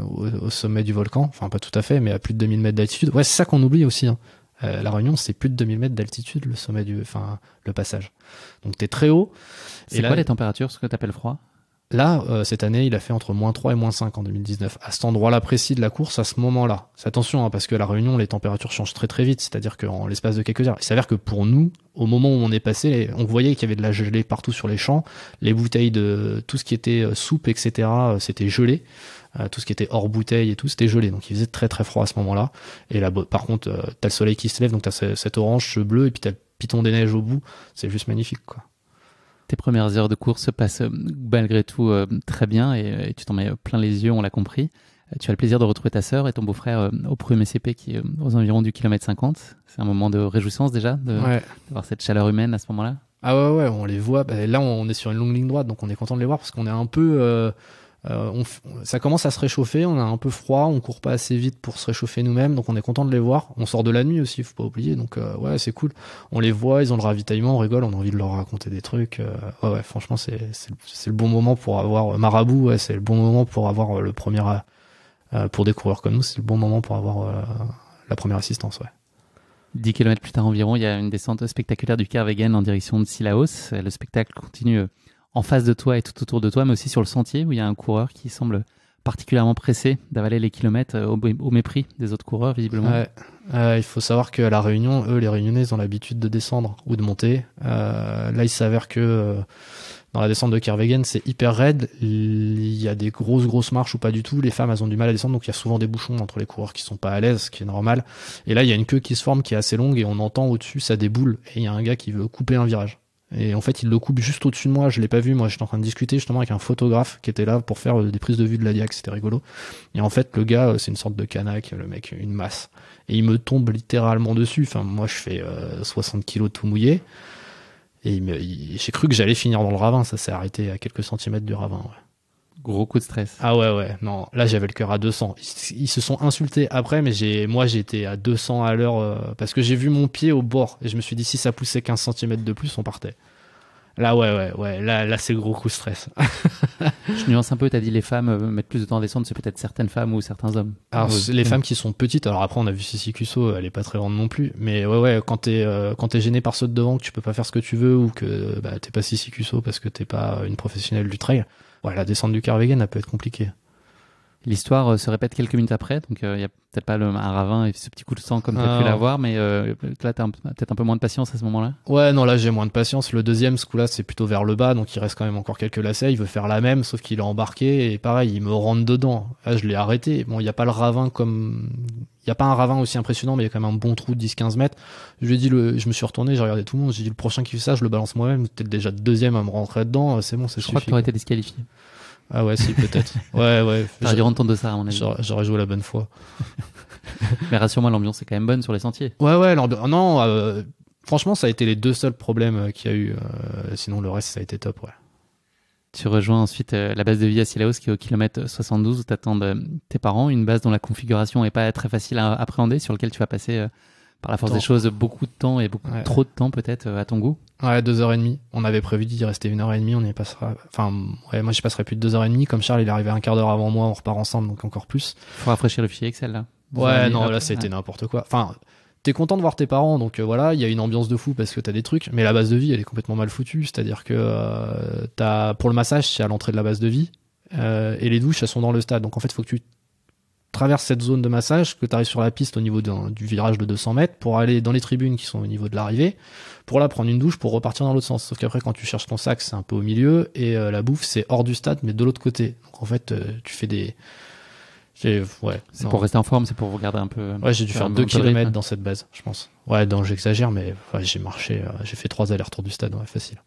au, sommet du volcan. Enfin, pas tout à fait, mais à plus de 2000 mètres d'altitude. Ouais, c'est ça qu'on oublie aussi. Hein. Euh, la Réunion, c'est plus de 2000 mètres d'altitude, le sommet du, enfin, le passage. Donc t'es très haut. C'est quoi les températures, ce que t'appelles froid Là, euh, cette année, il a fait entre moins 3 et moins 5 en 2019. À cet endroit-là précis de la course, à ce moment-là. C'est attention, hein, parce que la Réunion, les températures changent très très vite, c'est-à-dire qu'en l'espace de quelques heures. Il s'avère que pour nous, au moment où on est passé, on voyait qu'il y avait de la gelée partout sur les champs, les bouteilles de tout ce qui était euh, soupe, etc., c'était gelé. Euh, tout ce qui était hors bouteille et tout, c'était gelé. Donc il faisait très très froid à ce moment-là. Et là, par contre, euh, t'as le soleil qui se lève, donc t'as cet orange, ce bleu, et puis t'as le piton des neiges au bout. C'est juste magnifique, quoi. Tes premières heures de course se passent euh, malgré tout très bien et, tu t'en mets plein les yeux, on l'a compris. Tu as le plaisir de retrouver ta sœur et ton beau-frère au premier CP qui est aux environs du kilomètre 50. C'est un moment de réjouissance déjà d'avoir cette chaleur humaine à ce moment-là. Ah ouais, ouais, on les voit. Bah, là, on est sur une longue ligne droite, donc on est content de les voir parce qu'on est un peu. Euh, on, ça commence à se réchauffer, on a un peu froid, on court pas assez vite pour se réchauffer nous-mêmes, donc on est content de les voir. On sort de la nuit aussi, faut pas oublier, donc euh, ouais, c'est cool. On les voit, ils ont le ravitaillement, on rigole, on a envie de leur raconter des trucs. Euh, ouais, ouais, franchement, c'est le bon moment pour avoir euh, marabout, ouais, c'est le bon moment pour avoir le premier pour des coureurs comme nous, c'est le bon moment pour avoir la première assistance, ouais. 10 km plus tard environ, il y a une descente spectaculaire du Carvegan en direction de Sillaos. Le spectacle continue en face de toi et tout autour de toi, mais aussi sur le sentier où il y a un coureur qui semble particulièrement pressé d'avaler les kilomètres euh, au, mépris des autres coureurs, visiblement. Euh, il faut savoir que à La Réunion, eux, les Réunionnais, ils ont l'habitude de descendre ou de monter. Euh, là, il s'avère que euh, dans la descente de Kervegen, c'est hyper raide. Il y a des grosses, grosses marches ou pas du tout. Les femmes, elles ont du mal à descendre, donc il y a souvent des bouchons entre les coureurs qui sont pas à l'aise, ce qui est normal. Et là, il y a une queue qui se forme, qui est assez longue, et on entend au-dessus, ça déboule, et il y a un gars qui veut couper un virage. Et en fait, il le coupe juste au-dessus de moi. Je l'ai pas vu. Moi, j'étais en train de discuter justement avec un photographe qui était là pour faire euh, des prises de vue de la Diac. C'était rigolo. Et en fait, le gars, euh, c'est une sorte de canac, le mec, une masse. Et il me tombe littéralement dessus. Enfin, moi, je fais 60 euh, kilos tout mouillé. Et j'ai cru que j'allais finir dans le ravin. Ça s'est arrêté à quelques centimètres du ravin gros coup de stress. Ah ouais, ouais. Non, là, j'avais le cœur à 200. Ils, se sont insultés après, mais j'ai, moi, j'étais à 200 à l'heure euh, parce que j'ai vu mon pied au bord et je me suis dit, si ça poussait 15 cm de plus, on partait. Là, ouais, ouais, ouais. Là, là c'est gros coup de stress. <laughs> je nuance un peu. T'as dit les femmes euh, mettent plus de temps à descendre. C'est peut-être certaines femmes ou certains hommes. Alors, les femmes qui sont petites. Alors après, on a vu Sissi Cusso. Elle est pas très grande non plus. Mais ouais, ouais. Quand t'es, euh, quand t'es gêné par ceux de devant, que tu peux pas faire ce que tu veux ou que bah, t'es pas Sissi Cusso parce que t'es pas une professionnelle du trail. Ouais, la descente du Carvegan, elle peut être compliquée. L'histoire euh, se répète quelques minutes après, donc euh, il y a peut-être pas le, un ravin et ce petit coup de sang comme tu as pu ah. l'avoir, mais euh, là, tu as peut-être un peu moins de patience à ce moment-là Ouais, non, là, j'ai moins de patience. Le deuxième, ce coup-là, c'est plutôt vers le bas, donc il reste quand même encore quelques lacets. Il veut faire la même, sauf qu'il est embarqué et pareil, il me rentre dedans. Là, je l'ai arrêté. Bon, il n'y a pas le ravin comme il n'y a pas un ravin aussi impressionnant, mais il y a quand même un bon trou de 10-15 mètres. Je lui ai dit, le, je me suis retourné, j'ai regardé tout le monde, j'ai dit, le prochain qui fait ça, je le balance moi-même, peut-être déjà deuxième à me rentrer dedans, c'est bon, c'est Je crois que tu été disqualifié. Ah ouais, si, peut-être. <laughs> ouais, ouais. j'aurais dû entendre de ça, à mon avis. J'aurais joué la bonne fois. <laughs> Mais rassure-moi, l'ambiance est quand même bonne sur les sentiers. Ouais, ouais, ah Non, euh, franchement, ça a été les deux seuls problèmes euh, qu'il y a eu. Euh, sinon, le reste, ça a été top, ouais. Tu rejoins ensuite la base de vie à qui est au kilomètre 72 où t'attendent tes parents, une base dont la configuration n'est pas très facile à appréhender, sur laquelle tu vas passer par la force des choses, beaucoup de temps et beaucoup trop de temps peut-être euh, à ton goût Ouais, deux heures et demie. On avait prévu d'y rester une heure et demie, on y passera. Enfin, ouais, moi j'y passerai plus de deux heures et demie. Comme Charles, il est arrivé un quart d'heure avant moi, on repart ensemble, donc encore plus. Faut rafraîchir le fichier Excel là. ouais, non, là c'était n'importe quoi. Enfin, t'es content de voir tes parents, donc euh, voilà, il y a une ambiance de fou parce que t'as des trucs, mais la base de vie elle est complètement mal foutue. C'est-à-dire que euh, t'as pour le massage, c'est à l'entrée de la base de vie, euh, et les douches elles sont dans le stade. Donc en fait, faut que tu traverse cette zone de massage, que tu arrives sur la piste au niveau du virage de 200 mètres pour aller dans les tribunes qui sont au niveau de l'arrivée, pour là prendre une douche pour repartir dans l'autre sens. Sauf qu'après, quand tu cherches ton sac, c'est un peu au milieu et euh, la bouffe, c'est hors du stade mais de l'autre côté. Donc en fait, euh, tu fais des. Ouais, c'est pour rester en forme, c'est pour regarder un peu. Ouais, j'ai dû faire 2 km dans cette base, je pense. Ouais, donc j'exagère, mais j'ai marché, euh, j'ai fait trois allers-retours du stade, ouais, facile.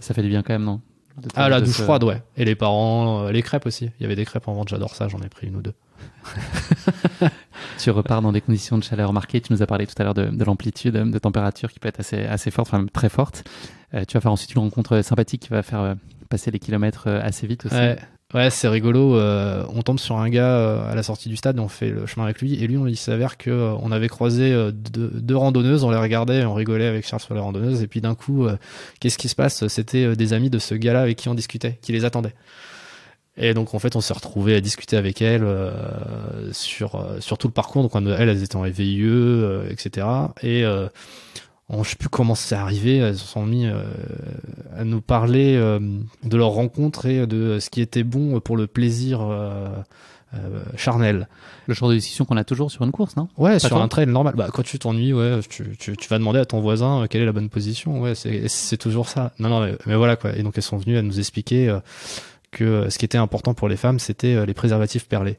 Ça fait du bien quand même, non Ah, la douche froide, ouais. Et les parents, les crêpes aussi. Il y avait des crêpes en vente, j'adore ça, j'en ai pris une ou deux. <laughs> tu repars dans des conditions de chaleur marquées. Tu nous as parlé tout à l'heure de, l'amplitude de température qui peut être assez, forte, enfin très forte. Euh, tu vas faire ensuite une rencontre sympathique qui va faire euh, passer les kilomètres euh, assez vite aussi. Ouais. c'est rigolo. on tombe sur un gars à la sortie du stade, on fait le chemin avec lui, et lui, on, il s'avère que on avait croisé deux, randonneuses, on les regardait, on rigolait avec Charles sur les randonneuses, et puis d'un coup, qu'est-ce qui se passe C'était des amis de ce gars-là avec qui on discutait, qui les attendaient. Et donc en fait, on s'est retrouvé à discuter avec elle euh, sur euh, sur tout le parcours. Donc elle elle, elles étaient en VIE, etc. Euh, et euh, on, je sais plus comment c'est arrivé. Elles se sont mis à nous parler de leur rencontre et de ce qui était bon pour le plaisir. charnel. Le genre de décision qu'on a toujours sur une course, non Ouais, sur un trail normal. Bah, quand tu t'ennuies, ouais, tu, tu, tu, vas demander à ton voisin quelle est la bonne position. Ouais, c'est toujours ça. Non, non, mais, voilà quoi. Et donc elles sont venues à nous expliquer que euh, ce qui était important pour les femmes, c'était euh, les préservatifs perlés.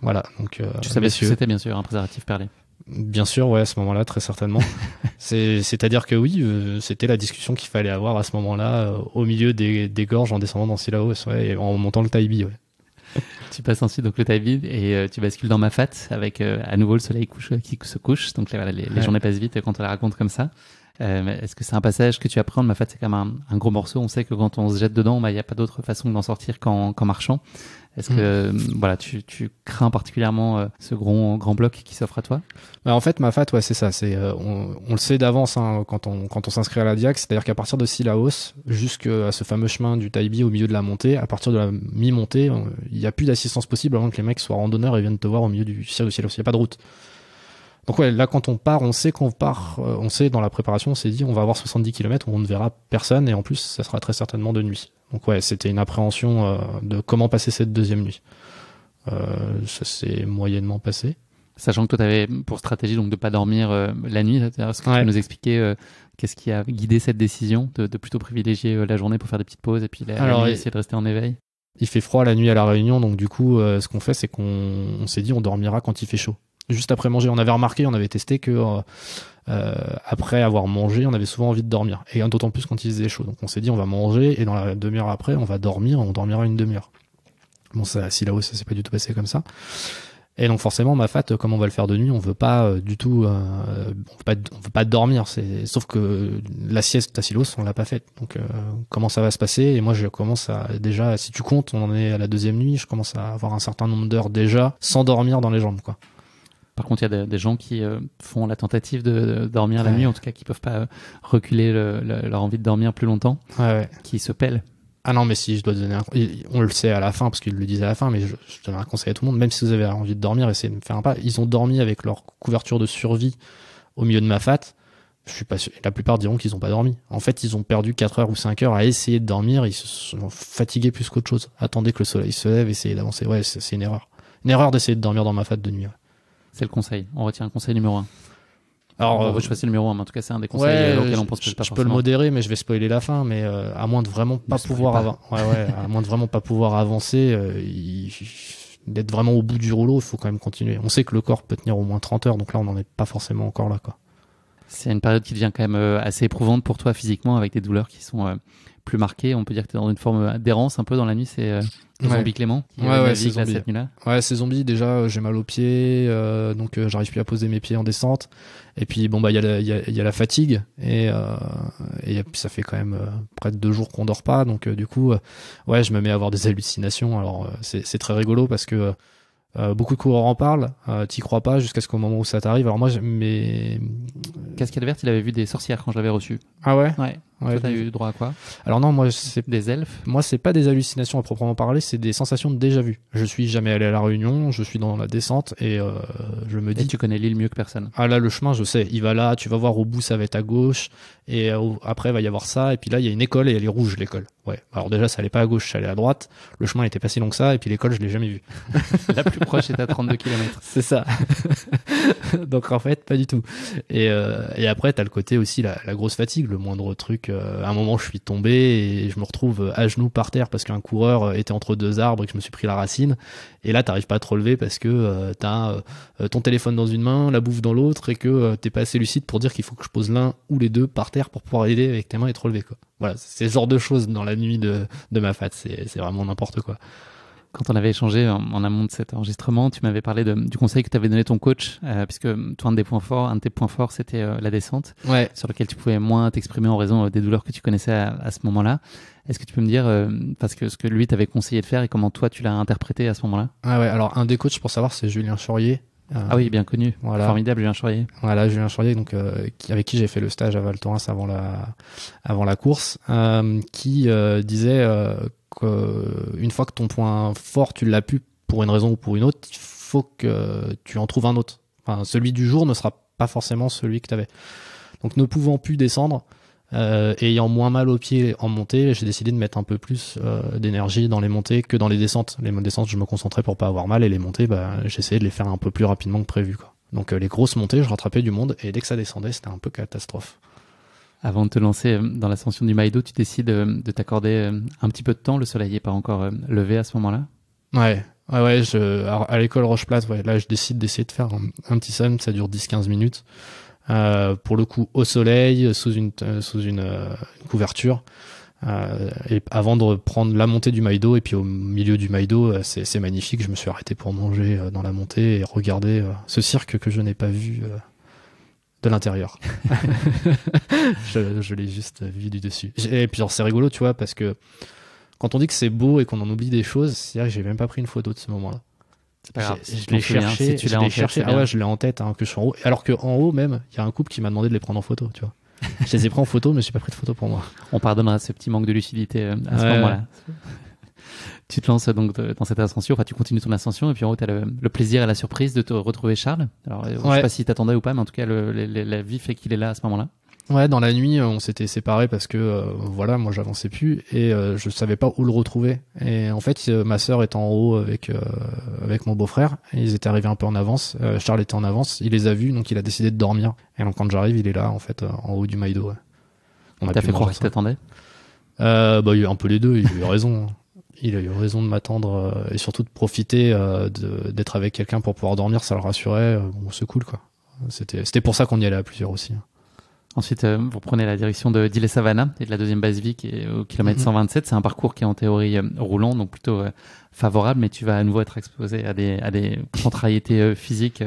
Voilà. Donc, euh, tu savais ce que c'était, bien sûr, un préservatif perlé. Bien sûr, ouais, à ce moment-là, très certainement. <laughs> C'est-à-dire que oui, c'était la discussion qu'il fallait avoir à ce moment-là, au milieu des, des, gorges, en descendant dans Sillaos, ouais, et en montant le Taibi, ouais. <laughs> tu passes ensuite donc le Taibi et tu bascules dans fat avec à nouveau le soleil couche, qui se couche. Donc les, journées passent vite quand on la raconte comme ça. Euh, Est-ce que c'est un passage que tu apprends ma en c'est comme un, un, gros morceau. On sait que quand on se jette dedans, bah, il n'y a pas d'autre façon d'en sortir qu'en marchant. Est-ce hmm. que euh, voilà, tu, crains particulièrement euh, ce grand, grand bloc qui s'offre à toi bah, En fait, ma fat, ouais, c'est ça. Euh, on, le sait d'avance hein, quand on, s'inscrit à la DIAC, c'est-à-dire qu'à partir de Silaos jusqu'à ce fameux chemin du Taibi au milieu de la montée, à partir de la mi-montée, il n'y a plus d'assistance possible avant que les mecs soient randonneurs et viennent te voir au milieu du cirque de ciel. Il n'y a pas de route. Donc ouais, là quand on part, on sait qu'on part, euh, on sait dans la préparation, on s'est dit on va avoir 70 km où on ne verra personne et en plus ça sera très certainement de nuit. Donc ouais, c'était une appréhension euh, de comment passer cette deuxième nuit. Euh, ça s'est moyennement passé. Sachant que toi, tu avais pour stratégie donc de pas dormir euh, la nuit. Est-ce que tu peux nous expliquer qu'est-ce qui a guidé cette décision de, plutôt privilégier la journée pour faire des petites pauses et puis essayer de rester en éveil Il fait froid la nuit à la Réunion, donc du coup, ce qu'on fait, c'est qu'on s'est dit on dormira quand il fait chaud juste après manger. On avait remarqué, on avait testé que euh, euh, après avoir mangé, on avait souvent envie de dormir. Et d'autant plus quand il faisait chaud. Donc on s'est dit, on va manger et dans la demi-heure après, on va dormir. On dormira une demi-heure. Bon, ça, si là-haut, ça s'est pas du tout passé comme ça. Et donc forcément, ma fat, comme on va le faire de nuit, on veut pas euh, du tout, on, veut pas, on veut pas dormir. C'est sauf que la sieste à Silos, on l'a pas faite. Donc comment ça va se passer Et moi, je commence à déjà, si tu comptes, on en est à la deuxième nuit. Je commence à avoir un certain nombre d'heures déjà sans dormir dans les jambes, quoi. Par contre, il y a des gens qui euh, font la tentative de, de dormir la nuit, en tout cas qui peuvent pas euh, reculer leur envie de dormir plus longtemps, ouais. qui se pèlent. Ah non, mais si je dois donner, un... on le sait à la fin parce qu'ils le disent à la fin, mais je, je donne un conseil à tout le monde, même si vous avez envie de dormir, essayez de me faire un pas. Ils ont dormi avec leur couverture de survie au milieu de ma fat. Je suis pas sûr. La plupart diront qu'ils n'ont pas dormi. En fait, ils ont perdu 4 heures ou 5 heures à essayer de dormir. Ils se sont fatigués plus qu'autre chose. Attendez que le soleil se lève, essayez d'avancer. Ouais, c'est une erreur. Une erreur d'essayer de dormir dans ma fat de nuit. C'est le conseil. On retient le conseil numéro 1. Alors, on va choisir le numéro 1, mais en tout cas, c'est un des conseils euh, auxquels on pense je, Je peux le modérer, mais je vais spoiler la fin. Mais euh, à moins de vraiment pas pouvoir, pas. à moins de vraiment pas pouvoir avancer, euh, d'être vraiment au bout du rouleau, il faut quand même continuer. On sait que le corps peut tenir au moins 30 heures, donc là, on n'en est pas forcément encore là, quoi. C'est une période qui devient quand même assez éprouvante pour toi physiquement, avec des douleurs qui sont plus marqué. On peut dire que tu es dans une forme d'errance un peu dans la nuit. C'est euh, Clément ouais, ouais, cette Ouais, c'est Zombie. Déjà, euh, j'ai mal aux pieds, euh, donc euh, j'arrive plus à poser mes pieds en descente. Et puis, bon, bah, il y, a, la fatigue. Et, et ça fait quand même près de deux jours qu'on dort pas. Donc, du coup, ouais, je me mets à avoir des hallucinations. Alors, c'est très rigolo parce que. beaucoup de coureurs en parlent, Tu t'y crois pas jusqu'à ce qu'au moment où ça t'arrive. Alors moi, mes... Cascade Verte, il avait vu des sorcières quand je l'avais reçu. Ah ouais Ouais eu droit à quoi Alors non, moi c'est des elfes. Moi c'est pas des hallucinations à proprement parler, c'est des sensations de déjà vu. Je suis jamais allé à la Réunion, je suis dans la descente et euh, je me dis. tu connais l'île mieux que personne. Ah là le chemin, je sais. Il va là, tu vas voir au bout ça va être à gauche et euh, après après va y avoir ça et puis là il y a une école et elle est rouge l'école. Ouais. Alors déjà ça allait pas à gauche, ça allait à droite. Le chemin était pas si long que ça et puis l'école je l'ai jamais vue. <laughs> la plus proche est à 32 km. <laughs> C'est ça. <laughs> Donc en fait pas du tout. Et, euh, et après t'as le côté aussi la grosse fatigue, le moindre truc euh, à un moment, je suis tombé et je me retrouve à genoux par terre parce qu'un coureur euh, était entre deux arbres et que je me suis pris la racine. Et là, t'arrives pas à te relever parce que euh, t'as ton téléphone dans une main, la bouffe dans l'autre et que t'es pas assez lucide pour dire qu'il faut que je pose l'un ou les deux par terre pour pouvoir aider avec tes mains et te relever. Quoi. Voilà, c'est ce genre de choses dans la nuit de, de ma fat. C'est vraiment n'importe quoi. Quand on avait échangé en, amont de cet enregistrement, tu m'avais parlé du conseil que tu avais donné ton coach, euh, puisque toi, un, des points forts, un de tes points forts, c'était euh, la descente, sur laquelle tu pouvais moins t'exprimer en raison euh, des douleurs que tu connaissais à, ce moment-là. Est-ce que tu peux me dire parce que ce que lui t'avait conseillé de faire et comment toi tu l'as interprété à ce moment-là Ah ouais, alors un des coachs pour savoir, c'est Julien Chaurier, ah oui, bien connu. Voilà. Formidable, Julien Chaurier. Voilà, Julien Chaurier, donc, avec qui j'ai fait le stage à Val Thorens avant la, avant la course, qui disait une fois que ton point fort, tu l'as pu pour une raison ou pour une autre, il faut que tu en trouves un autre. Enfin, celui du jour ne sera pas forcément celui que tu avais. Donc ne pouvant plus descendre, euh, ayant moins mal aux pieds en montée, j'ai décidé de mettre un peu plus euh, d'énergie dans les montées que dans les descentes. Les descentes, je me concentrais pour pas avoir mal, et les montées, bah, j'essayais de les faire un peu plus rapidement que prévu. Donc euh, les grosses montées, je rattrapais du monde, et dès que ça descendait, c'était un peu catastrophe. Avant de te lancer euh, dans l'ascension du Maïdo, tu décides euh, de t'accorder euh, un petit peu de temps. Le soleil n'est pas encore levé à ce moment-là Ouais, ouais, ouais. Je, à l'école Roche Plate, là, je décide d'essayer de faire un, petit somme. Ça dure 10-15 minutes. pour le coup, au soleil, sous une, sous une, couverture. et avant de prendre la montée du Maïdo et puis au milieu du Maïdo c'est magnifique je me suis arrêté pour manger dans la montée et regarder ce cirque que je n'ai pas vu de l'intérieur. <laughs> je, l'ai juste vu du dessus. Et puis, c'est rigolo, tu vois, parce que quand on dit que c'est beau et qu'on en oublie des choses, c'est dire que j'ai même pas pris une photo de ce moment-là. Je l'ai cherché, si tu l'as cherché. Ah ouais, je l'ai en tête, hein, que je suis en haut. Alors qu'en haut, même, il y a un couple qui m'a demandé de les prendre en photo, tu vois. <laughs> je les ai pris en photo, mais je suis pas pris de photo pour moi. On pardonnera ce petit manque de lucidité euh, à ce moment-là tu te lances donc dans cette ascension, enfin tu continues ton ascension et puis en haut tu as le, plaisir et la surprise de te retrouver Charles. Alors euh, je sais pas si t'attendais ou pas, mais en tout cas la vie fait qu'il est là à ce moment-là. Ouais, dans la nuit, euh, on s'était séparés parce que euh, voilà, moi j'avançais plus et je savais pas où le retrouver. Et en fait, ma sœur était en haut avec avec mon beau-frère. Ils étaient arrivés un peu en avance. Charles était en avance. Il les a vus, donc il a décidé de dormir. Et donc quand j'arrive, il est là en fait, en haut du Maïdo. On fait croire qu'il t'attendait. bah, il y a un peu les deux. Il a eu raison. Hein il a eu raison de m'attendre euh, et surtout de profiter euh, d'être avec quelqu'un pour pouvoir dormir, ça le rassurait. Euh, bon, c'est cool quoi. C'était pour ça qu'on y allait à plusieurs aussi. Ensuite, vous prenez la direction de d'Ile Savannah et de la deuxième base qui est au kilomètre 127. Mhm. C'est un parcours qui est en théorie roulant, donc plutôt favorable, mais tu vas à nouveau être exposé à des, à des contrariétés physiques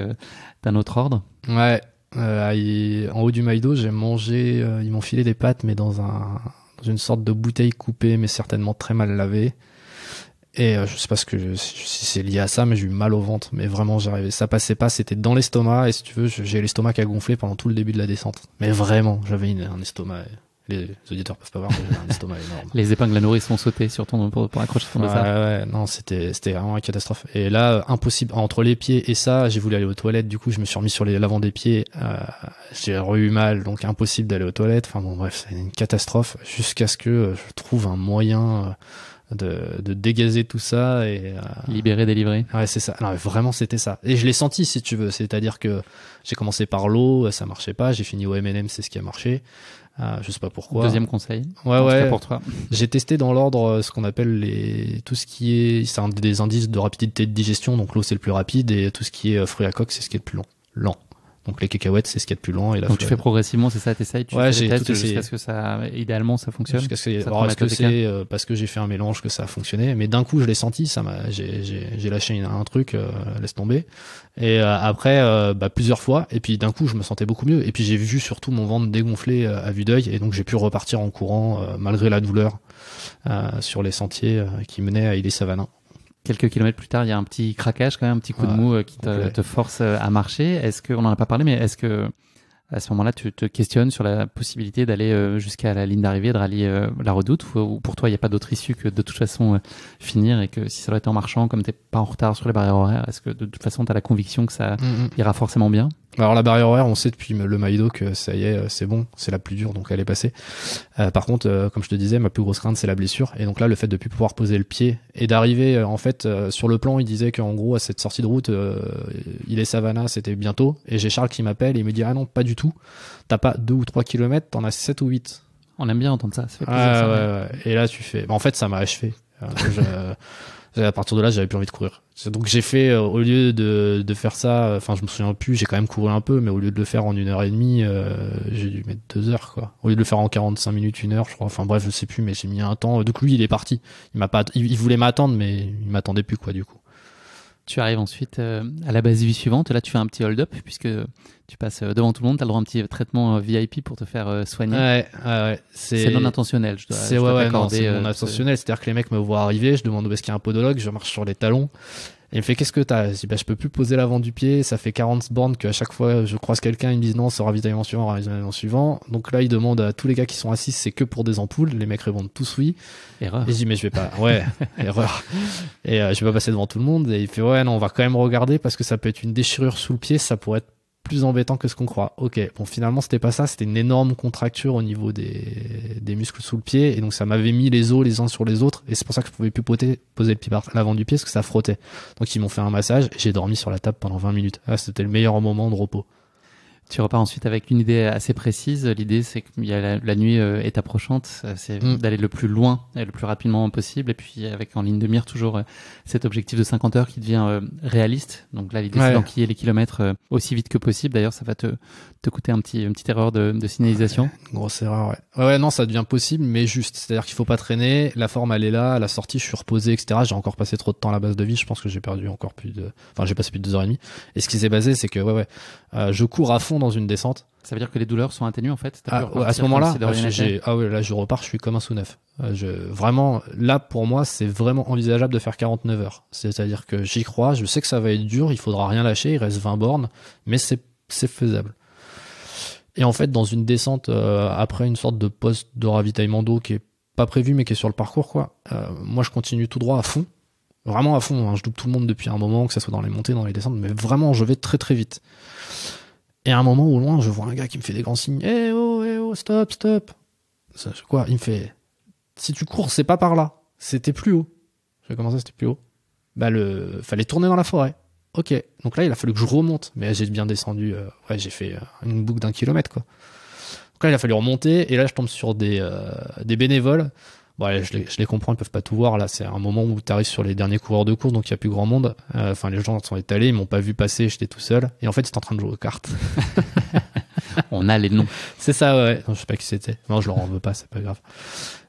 d'un autre ordre. Ouais, en haut du Maïdo, j'ai mangé, ils m'ont filé des pâtes, mais dans, un, dans une sorte de bouteille coupée, mais certainement très mal lavée. Et euh, je sais pas ce que si c'est lié à ça, mais j'ai eu mal au ventre. Mais vraiment, j'arrivais, ça passait pas. C'était dans l'estomac. Et si tu veux, j'ai l'estomac qui a gonflé pendant tout le début de la descente. Mais vraiment, j'avais un estomac. Les auditeurs peuvent pas voir, mais j'avais un estomac énorme. <laughs> Les épingles à nourrice sont sautées sur ton pour, pour accrocher ton ça. Ouais, ouais, non, c'était c'était vraiment une catastrophe. Et là, impossible entre les pieds et ça, j'ai voulu aller aux toilettes. Du coup, je me suis remis sur l'avant des pieds. Euh, j'ai eu mal, donc impossible d'aller aux toilettes. Enfin bon, bref, c'est une catastrophe jusqu'à ce que euh, je trouve un moyen. Euh, de, de dégazer tout ça et euh, libérer, délivrer. Ouais, c'est ça. Non, vraiment, c'était ça. Et je l'ai senti, si tu veux. C'est-à-dire que j'ai commencé par l'eau, ça marchait pas. J'ai fini au M&M, c'est ce qui a marché. Euh, je sais pas pourquoi. Deuxième conseil. Ouais, ouais. pour toi. J'ai testé dans l'ordre euh, ce qu'on appelle les tout ce qui est c'est un des indices de rapidité de digestion. Donc l'eau c'est le plus rapide et tout ce qui est fruit à coque c'est ce qui est le plus Lent. Donc les cacahuètes, c'est ce qu'il y a de plus loin. Et la Donc tu fais progressivement, c'est ça, t'essayes, tu ouais, j'ai tout essayé. jusqu'à ce que ça, idéalement, ça fonctionne. Parce que, c'est euh, parce que j'ai fait un mélange que ça a fonctionné Mais d'un coup, je l'ai senti, ça m'a, j'ai lâché un truc, euh, laisse tomber. Et euh, après, bah, plusieurs fois, et puis d'un coup, je me sentais beaucoup mieux. Et puis j'ai vu surtout mon ventre dégonfler à vue d'œil, et donc j'ai pu repartir en courant malgré la douleur sur les sentiers qui menaient à idée Savana quelques kilomètres plus tard, il y a un petit craquage, quand même, un petit coup de mou euh, qui te, force euh, à marcher. Est-ce que, on n'en a pas parlé, mais est-ce que à ce moment-là, tu te questionnes sur la possibilité d'aller euh, jusqu'à la ligne d'arrivée, de rallier la redoute Ou pour toi, il n'y a pas d'autre issue que de toute façon finir et que si ça doit être en marchant, comme tu n'es pas en retard sur les barrières horaires, est-ce que de toute façon, tu as la conviction que ça mm, mm. ira forcément bien alors la barrière horaire, on sait depuis le Maïdo que ça y est, euh, c'est bon, c'est la plus dure, donc elle est passée. Euh, par contre, euh, comme je te disais, ma plus grosse crainte, c'est la blessure. Et donc là, le fait de plus pouvoir poser le pied et d'arriver, en fait, sur le plan, il disait qu'en gros, à cette sortie de route, il est Savannah, c'était bientôt. Et j'ai Charles qui m'appelle et il me dit, ah non, pas du tout. T'as pas deux ou trois kilomètres, t'en as sept ou huit. » On aime bien entendre ça. ça, fait plaisir, ah Et là, tu fais... Bah, en fait, ça m'a achevé. Euh, à partir de là, j'avais plus envie de courir. Donc j'ai fait, euh, au lieu de, de faire ça, enfin je me souviens plus, j'ai quand même couru un peu, mais au lieu de le faire en une heure et demie, euh, j'ai dû mettre deux heures quoi. Au lieu de le faire en 45 minutes, une heure, je crois. Enfin bref, je sais plus, mais j'ai mis un temps. Donc lui, il est parti. Il m'a pas, il, voulait m'attendre, mais il m'attendait plus quoi du coup. Tu arrives ensuite à la base vie suivante. Là, tu fais un petit hold-up puisque tu passes euh, devant tout le monde, tu as le droit à un petit traitement euh, VIP pour te faire euh, soigner. Ouais, ouais, c'est non intentionnel. Je dois, c'est ouais, ouais, non, non intentionnel. C'est-à-dire que les mecs me voient arriver, je demande où est-ce qu'il y a un podologue, je marche sur les talons. Et il me fait qu'est-ce que t'as Je dis bah, je peux plus poser l'avant du pied, ça fait 40 bornes qu'à chaque fois je croise quelqu'un, ils me disent non, c'est ravitaillement suivant, ravitaillement suivant. Donc là, il demande à tous les gars qui sont assis, c'est que pour des ampoules, les mecs répondent tous oui. Erreur. Et je mais je vais pas, ouais, <laughs> erreur. Et je vais pas passer devant tout le monde. Et il fait ouais, non, on va quand même regarder parce que ça peut être une déchirure sous le pied, ça pourrait être plus embêtant que ce qu'on croit. Ok, bon finalement c'était pas ça, c'était une énorme contracture au niveau des, des muscles sous le pied et donc ça m'avait mis les os les uns sur les autres et c'est pour ça que je pouvais plus poser le pied par l'avant du pied parce que ça frottait. Donc ils m'ont fait un massage, j'ai dormi sur la table pendant 20 minutes. Ah, c'était le meilleur moment de repos. Tu repars ensuite avec une idée assez précise. L'idée, c'est que la, la, nuit euh, est approchante, c'est mm. d'aller le plus loin et le plus rapidement possible. Et puis, avec en ligne de mire toujours euh, cet objectif de 50 heures qui devient euh, réaliste. Donc là, l'idée, c'est d'enquiller les kilomètres aussi vite que possible. D'ailleurs, ça va te, te coûter un petit, une petite erreur de, signalisation. grosse erreur, ouais. ouais. ouais. non, ça devient possible, mais juste. C'est-à-dire qu'il faut pas traîner. La forme, elle est là. À la sortie, je suis reposé, etc. J'ai encore passé trop de temps à la base de vie. Je pense que j'ai perdu encore plus de. Enfin, j'ai passé plus de deux heures et demie. Et ce qui s'est basé, c'est que, ouais, ouais, euh, je cours à fond dans une descente. Ça veut dire que les douleurs sont atténuées en fait. Ah, à ce moment-là, ah ouais, là je repars, je suis comme un sous neuf. Euh, je, vraiment, là pour moi, c'est vraiment envisageable de faire 49 heures. C'est-à-dire que j'y crois, je sais que ça va être dur, il faudra rien lâcher, il reste 20 bornes, mais c'est faisable. Et en fait, dans une descente, euh, après une sorte de poste de ravitaillement d'eau qui est pas prévu, mais qui est sur le parcours, quoi, euh, moi je continue tout droit à fond. Vraiment à fond. Hein. Je double tout le monde depuis un moment, que ça soit dans les montées, dans les descentes, mais vraiment, je vais très très vite. Et à un moment, au loin, je vois un gars qui me fait des grands signes. Eh oh, eh oh, stop, stop. Ça, quoi Il me fait. Si tu cours, c'est pas par là. C'était plus haut. Je vais commencer, c'était plus haut. Bah, le. Fallait tourner dans la forêt. Ok, donc là, il a fallu que je remonte. Mais j'ai bien descendu. Euh, ouais, j'ai fait euh, une boucle d'un kilomètre, quoi. Donc là, il a fallu remonter. Et là, je tombe sur des, euh, bénévoles. Bon, je, les, comprends, ils peuvent pas tout voir. Là, c'est un moment où tu arrives sur les derniers coureurs de course, donc il y a plus grand monde. Enfin, les gens sont étalés, ils m'ont pas vu passer, j'étais tout seul. Et en fait, j'étais en train de jouer aux cartes. <laughs> On a les noms. C'est ça, ouais. ne je sais pas qui c'était. Non, je leur en veux pas, c'est pas grave.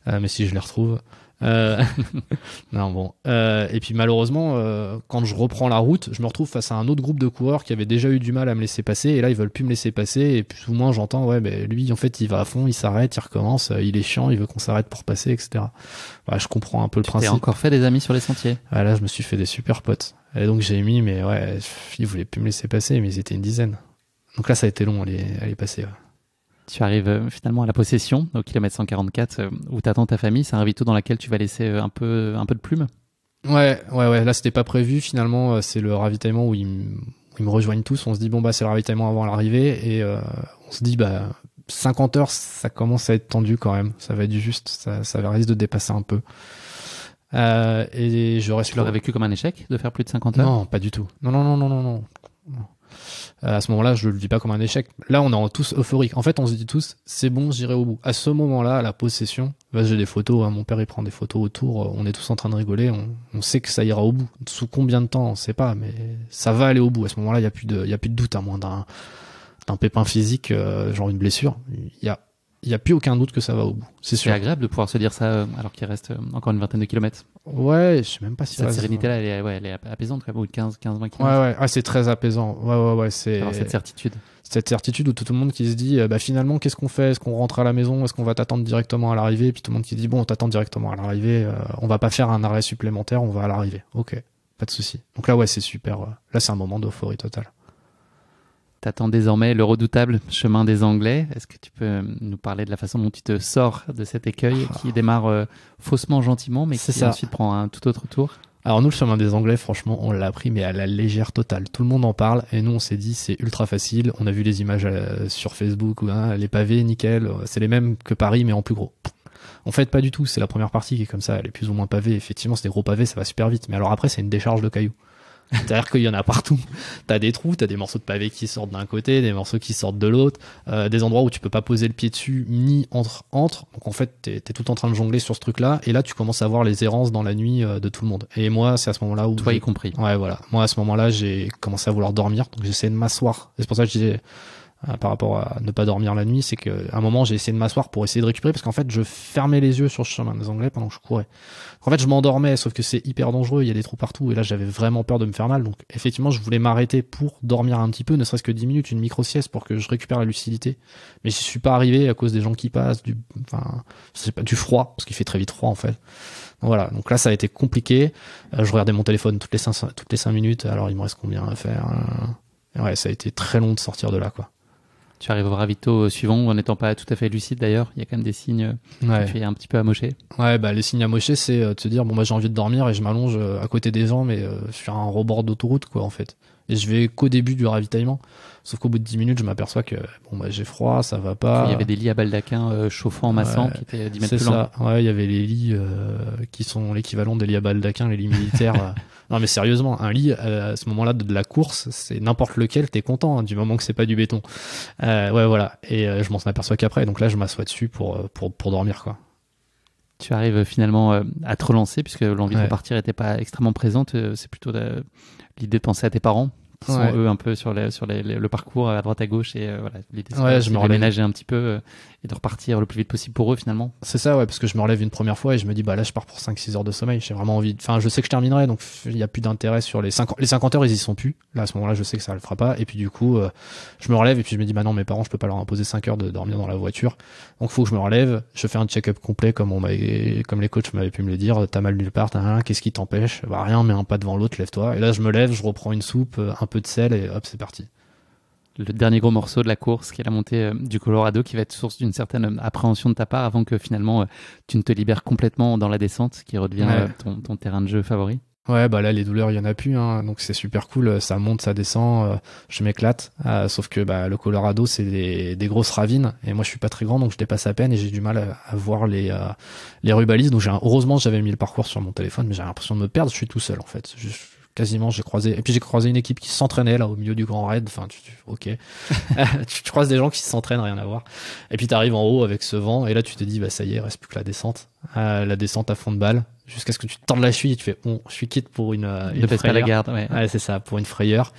mais si je les retrouve. Euh, <laughs> non, bon. Euh, et puis malheureusement, euh, quand je reprends la route, je me retrouve face à un autre groupe de coureurs qui avaient déjà eu du mal à me laisser passer. Et là, ils veulent plus me laisser passer. Et plus ou moins, j'entends, ouais, mais lui, en fait, il va à fond, il s'arrête, il recommence, il est chiant, il veut qu'on s'arrête pour passer, etc. je comprends un peu le principe. encore fait des amis sur les sentiers. là, je me suis fait des super potes. Et donc j'ai mis, mais ouais, ils voulaient plus me laisser passer, mais ils étaient une dizaine. Donc là, ça a été long à les, à les passer tu arrives euh, finalement à la possession, au kilomètre 144, euh, où t'attends ta famille. C'est un ravito dans lequel tu vas laisser euh, un peu, un peu de plume Ouais, ouais, ouais. Là, c'était pas prévu. Finalement, c'est le ravitaillement où ils, me rejoignent tous. On se dit, bon, bah, c'est le ravitaillement avant l'arrivée. Et on se dit, bah, 50 heures, ça commence à être tendu quand même. Ça va être juste, ça, ça risque de dépasser un peu. et j'aurais su Tu l'aurais vécu comme un échec de faire plus de 50 heures Non, pas du tout. Non, non, non, non, non, non. Euh, à ce moment-là, je le dis pas comme un échec. Là, on est tous euphoriques, En fait, on se dit tous, c'est bon, j'irai au bout. À ce moment-là, à la possession, j'ai des photos, hein. mon père, il prend des photos autour, euh, on est tous en train de rigoler, on, sait que ça ira au bout. Sous combien de temps, on sait pas, mais ça va aller au bout. À ce moment-là, il n'y a, plus de, a plus doute, à hein, moins d'un, d'un pépin physique, euh, genre une blessure. Il y a, a plus aucun doute que ça va au bout. C'est sûr. agréable de pouvoir se dire ça alors qu'il reste encore une vingtaine de kilomètres. Ouais, je sais même pas si cette sérénité-là, elle, ouais, elle, est apaisante quand 15, 15, 20 Ouais, ouais, ah, c'est très apaisant. Ouais, ouais, ouais, c'est. cette certitude. Cette certitude où tout le monde qui se dit, euh, bah finalement, qu'est-ce qu'on fait Est-ce qu'on rentre à la maison Est-ce qu'on va t'attendre directement à l'arrivée Puis tout le monde qui dit, bon, on t'attend directement à l'arrivée, euh, on va pas faire un arrêt supplémentaire, on va à l'arrivée. Ok, pas de souci. Donc là, ouais, c'est super. Euh, là, c'est un moment d'euphorie totale. T'attends désormais le redoutable chemin des Anglais. Est-ce que tu peux nous parler de la façon dont tu te sors de cet écueil ah. qui démarre euh, faussement gentiment, mais qui ensuite prend un tout autre tour Alors nous, le chemin des Anglais, franchement, on l'a pris, mais à la légère totale. Tout le monde en parle, et nous, on s'est dit, c'est ultra facile. On a vu les images euh, sur Facebook, ou hein, les pavés, nickel. C'est les mêmes que Paris, mais en plus gros. En fait, pas du tout. C'est la première partie qui est comme ça. Elle est plus ou moins pavée. Effectivement, c'est des gros pavés, ça va super vite. Mais alors après, c'est une décharge de cailloux. C'est-à-dire qu'il y en a partout. T'as des trous, t'as des morceaux de pavé qui sortent d'un côté, des morceaux qui sortent de l'autre, euh, des endroits où tu peux pas poser le pied dessus, ni entre, entre. Donc en fait, t'es es tout en train de jongler sur ce truc-là, et là, tu commences à voir les errances dans la nuit euh, de tout le monde. Et moi, c'est à ce moment-là où. Toi y compris. Ouais, voilà. Moi, à ce moment-là, j'ai commencé à vouloir dormir, donc j'essayais de m'asseoir. C'est pour ça que j'ai euh, par rapport à ne pas dormir la nuit, c'est qu'à un moment j'ai essayé de m'asseoir pour essayer de récupérer parce qu'en fait je fermais les yeux sur le chemin des Anglais pendant que je courais. En fait je m'endormais, sauf que c'est hyper dangereux, il y a des trous partout et là j'avais vraiment peur de me faire mal. Donc effectivement je voulais m'arrêter pour dormir un petit peu, ne serait-ce que 10 minutes, une micro sieste pour que je récupère la lucidité. Mais je suis pas arrivé à cause des gens qui passent, du, enfin, pas, du froid parce qu'il fait très vite froid en fait. Donc voilà, donc là ça a été compliqué. Euh, je regardais mon téléphone toutes les 5, toutes les 5 minutes. Alors il me reste combien à faire euh, Ouais, ça a été très long de sortir de là quoi tu arrives au ravito euh, suivant en n'étant pas tout à fait lucide d'ailleurs. Il y a quand même des signes que tu es un petit peu amoché. Ouais, bah les signes amochés, c'est euh, de se dire bon moi j'ai envie de dormir et je m'allonge euh, à côté des gens, mais sur un rebord d'autoroute quoi en fait. Et je vais qu'au début du ravitaillement. Sauf qu'au bout de 10 minutes, je m'aperçois que bon, bah, j'ai froid, ça va pas. Il y avait des lits à baldaquin euh, chauffants en massant qui étaient 10 mètres plus Ouais, il y avait les lits euh, qui sont l'équivalent des lits à baldaquin, les lits militaires. <laughs> Euh. non, mais sérieusement, un lit à ce moment-là de la course, c'est n'importe lequel, t'es content hein, du moment que c'est pas du béton. ouais, voilà. Et je m'en aperçois qu'après. Donc là, je m'assois dessus pour, pour, dormir, quoi tu arrives finalement à te relancer puisque l'envie de partir n'était pas extrêmement présente. C'est plutôt l'idée de penser à tes parents qui sont eux un peu sur, les, sur les, le parcours à droite à gauche et euh, voilà l'idée c'est ouais, de un petit peu euh, et de repartir le plus vite possible pour eux finalement. C'est ça, ouais, parce que je me relève une première fois et je me dis, bah là, je pars pour 5-6 heures de sommeil. J'ai vraiment envie. De... Enfin, je sais que je terminerai, donc il n'y a plus d'intérêt sur les 50... les 50 heures, ils y sont plus. Là, à ce moment-là, je sais que ça le fera pas. Et puis du coup, euh, je me relève et puis je me dis, bah non, mes parents, je peux pas leur imposer 5 heures de dormir dans la voiture. Donc faut que je me relève. Je fais un check-up complet comme on comme les coachs m'avaient pu me le dire. T'as mal nulle part, hein. hein qu'est-ce qui t'empêche Bah rien, mais un pas devant l'autre, lève-toi. Et là, je me lève, je reprends une soupe, euh, un peu de sel et hop, c'est parti le dernier gros morceau de la course, qui est la montée euh, du Colorado, qui va être source d'une certaine euh, appréhension de ta part avant que finalement euh, tu ne te libères complètement dans la descente, qui redevient ton, terrain de jeu favori Ouais, bah là, les douleurs, il y en a plus, hein, donc c'est super cool, ça monte, ça descend, je m'éclate. sauf que bah, le Colorado, c'est des, grosses ravines, et moi, je suis pas très grand, donc je dépasse à peine, et j'ai du mal à, voir les, euh, les rubalises. Donc, un, heureusement, j'avais mis le parcours sur mon téléphone, mais j'ai l'impression de me perdre, je suis tout seul, en fait quasiment j'ai croisé et puis j'ai croisé une équipe qui s'entraînait là au milieu du grand raid enfin tu, ok <laughs> <laughs> tu, croises des gens qui s'entraînent rien à voir et puis t'arrives en haut avec ce vent et là tu te dis bah ça y est reste plus que la descente euh, la descente à fond de balle jusqu'à ce que tu te la chute et tu fais bon je suis quitte pour une, euh, une frayeur. Pas la garde ouais. c'est ça pour une frayeur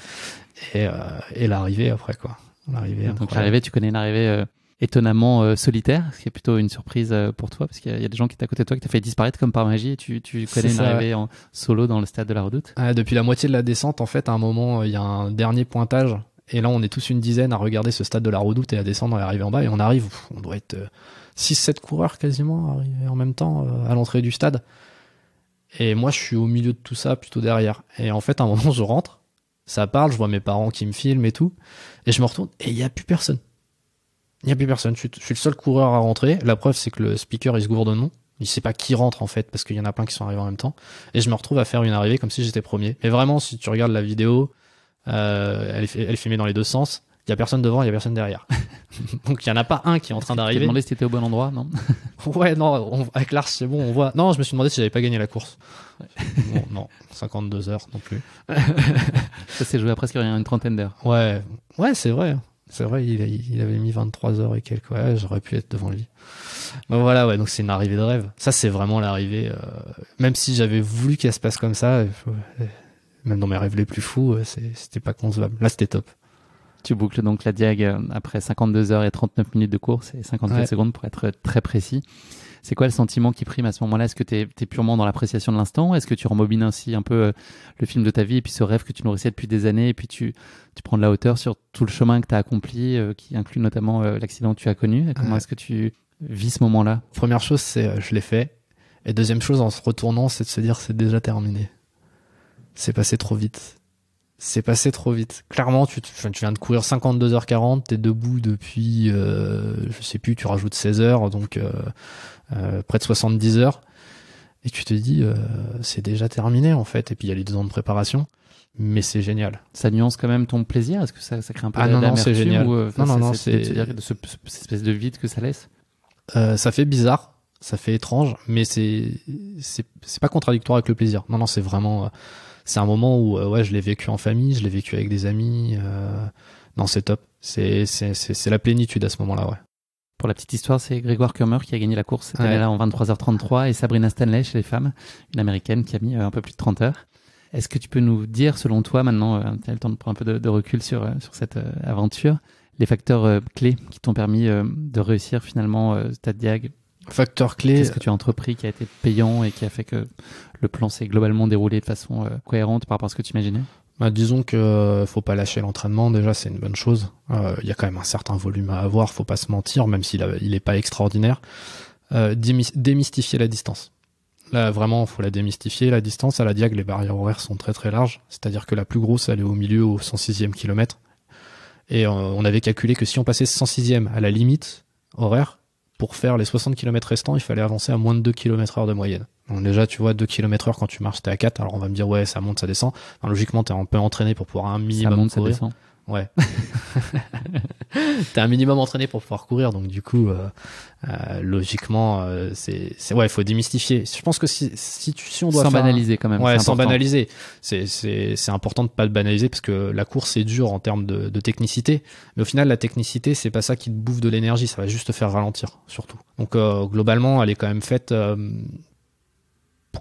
et, euh, et l'arrivée après quoi l'arrivée donc l'arrivée tu connais une arrivée euh, étonnamment euh, solitaire, ce qui est plutôt une surprise euh, pour toi, parce qu'il y, a des gens qui étaient à côté de toi, qui t'ont fait disparaître comme par magie, et tu, connais une en solo dans le stade de la Redoute. Ah, depuis la moitié de la descente, en fait, à un moment, euh, il y a un dernier pointage, et là, on est tous une dizaine à regarder ce stade de la Redoute et à descendre et arriver en bas, et on arrive, on doit être 6-7 coureurs quasiment en même temps à l'entrée du stade. Et moi, je suis au milieu de tout ça, plutôt derrière. Et en fait, à un <laughs> moment, je rentre, ça parle, je vois mes parents qui me filment et tout, et je me retourne, et il n'y a plus personne. Il n'y a plus personne. Je suis, je suis, le seul coureur à rentrer. La preuve, c'est que le speaker, il se gourde de nom. Il sait pas qui rentre en fait, parce qu'il y en a plein qui sont arrivés en même temps. Et je me retrouve à faire une arrivée comme si j'étais premier. Mais vraiment, si tu regardes la vidéo, euh, elle, est, elle filmée dans les deux sens. Il n'y a personne devant, il n'y a personne derrière. <laughs> Donc il n'y en a pas un qui est en train d'arriver. demandé si étais au bon endroit, non <laughs> Ouais, non, on, avec Lars, c'est bon, on voit. Non, je me suis demandé si j'avais pas gagné la course. non, 52 heures non plus. <laughs> Ça s'est joué à presque rien, une trentaine d'heures. Ouais, ouais, c'est vrai. C'est vrai, il, il, avait mis 23 heures et quelques. Ouais, j'aurais pu être devant lui. Bon, voilà, ouais, donc c'est une arrivée de rêve. Ça, c'est vraiment l'arrivée. Euh, même si j'avais voulu qu'elle se passe comme ça, euh, même dans mes rêves les plus fous, euh, c'était pas concevable. Là, c'était top. Tu boucles donc la diague après 52 heures et 39 minutes de course et 54 secondes pour être très précis. C'est quoi le sentiment qui prime à ce moment-là Est-ce que tu es, purement dans l'appréciation de l'instant Est-ce que tu rembobines ainsi un peu euh, le film de ta vie et puis ce rêve que tu nourrissais depuis des années et puis tu, tu prends de la hauteur sur tout le chemin que tu as accompli, euh, qui inclut notamment euh, l'accident que tu as connu Comment est-ce que tu vis ce moment-là Première chose, c'est je l'ai fait. Et deuxième chose, en se retournant, c'est de se dire c'est déjà terminé. C'est passé trop vite c'est passé trop vite. Clairement, tu, tu, viens de courir 52h40, t'es debout depuis, je sais plus, tu rajoutes 16 h donc euh, près de 70 heures. Et tu te dis, euh, c'est déjà terminé en fait. Et puis il y a les deux ans de préparation, mais c'est génial. Ça nuance quand même ton plaisir Est-ce que ça, crée un peu ah, non, non, c'est génial. Euh, non, non, non, c'est ce, espèce de vide que ça laisse Ça fait bizarre, ça fait étrange, mais c'est c'est pas contradictoire avec le plaisir. Non, non, c'est vraiment c'est un moment où ouais, je l'ai vécu en famille, je l'ai vécu avec des amis. non, c'est top. C'est c'est la plénitude à ce moment-là, ouais. Pour la petite histoire, c'est Grégoire Kummer qui a gagné la course cette année-là en 23h33 et Sabrina Stanley chez les femmes, une américaine qui a mis euh, un peu plus de 30 heures. Est-ce que tu peux nous dire, selon toi, maintenant, euh, tu as le temps de prendre un peu de, recul sur, euh, sur cette aventure, les facteurs clés qui t'ont permis de réussir finalement ta Diag Facteur clé. Qu'est-ce que tu as entrepris qui a été payant et qui a fait que le plan s'est globalement déroulé de façon cohérente par rapport à ce que tu imaginais bah, disons que euh, faut pas lâcher l'entraînement déjà, c'est une bonne chose. Il euh, y a quand même un certain volume à avoir, faut pas se mentir, même s'il il est pas extraordinaire. Euh, démystifier la distance. Là vraiment, faut la démystifier. La distance à la diag, les barrières horaires sont très très larges. C'est-à-dire que la plus grosse, elle est au milieu au 106e kilomètre. Et on avait calculé que si on passait ce 106e à la limite horaire, pour faire les 60 km restants, il fallait avancer à moins de 2 km heure de moyenne. Donc déjà, tu vois, 2 km heure quand tu marches, t'es à 4. Alors on va me dire, ouais, ça monte, ça descend. Enfin, logiquement, t'es un peu entraîné pour pouvoir un minimum ça monte, Ça descend. Ouais. <laughs> t'es un minimum entraîné pour pouvoir courir, donc du coup, euh, euh logiquement, euh, c'est, c'est ouais, il faut démystifier. Je pense que si, si, tu, on doit sans banaliser quand même, ouais, sans important. banaliser, c'est, c'est, c'est important de pas le banaliser parce que la course est dure en termes de, de, technicité, mais au final, la technicité, c'est pas ça qui te bouffe de l'énergie, ça va juste te faire ralentir, surtout. Donc euh, globalement, elle est quand même faite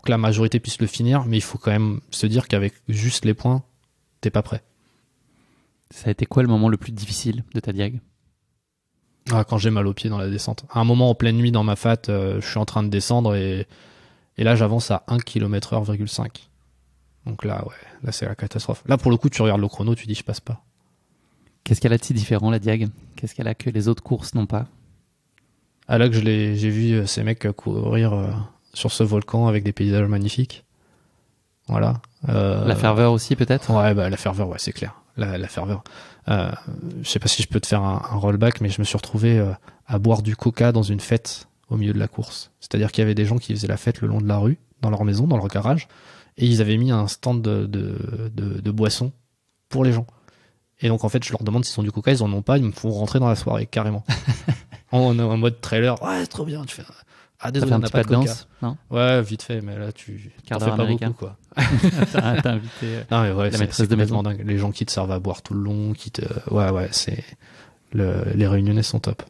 que la majorité puisse le finir, mais il faut quand même se dire qu'avec juste les points, t'es pas prêt. Ça a été quoi le moment le plus difficile de ta diag ah, Quand j'ai mal aux pieds dans la descente. À un moment en pleine nuit dans ma fat, euh, je suis en train de descendre et, là j'avance à 1 km h Donc là, ouais, là c'est la catastrophe. Là pour le coup, tu regardes le chrono, tu dis je passe pas. Qu'est-ce qu'elle a de si différent la diag Qu'est-ce qu'elle a que les autres courses n'ont pas ah là que j'ai vu euh, ces mecs courir euh, sur ce volcan avec des paysages magnifiques. Voilà. Euh, la ferveur aussi peut-être. Ouais, bah la ferveur, ouais, c'est clair. La, la ferveur. Euh, je sais pas si je peux te faire un, rollback, mais je me suis retrouvé euh, à boire du coca dans une fête au milieu de la course. C'est-à-dire qu'il y avait des gens qui faisaient la fête le long de la rue, dans leur maison, dans leur garage, et ils avaient mis un stand de, de, de, de boissons pour les gens. Et donc en fait, je leur demande s'ils ont du coca, ils en ont pas, ils me font rentrer dans la soirée carrément. <laughs> en, en, mode trailer, ouais, trop bien. Tu fais, ah, désolé, on n'a pas, de, danse, non Ouais, vite fait, mais là, tu t'en fais pas beaucoup, hein. quoi. T'as invité Ah ouais, la maîtresse de maison. Dingue. Les gens qui te servent à boire tout le long, qui te... Ouais, ouais, c'est... Les réunionnais sont top.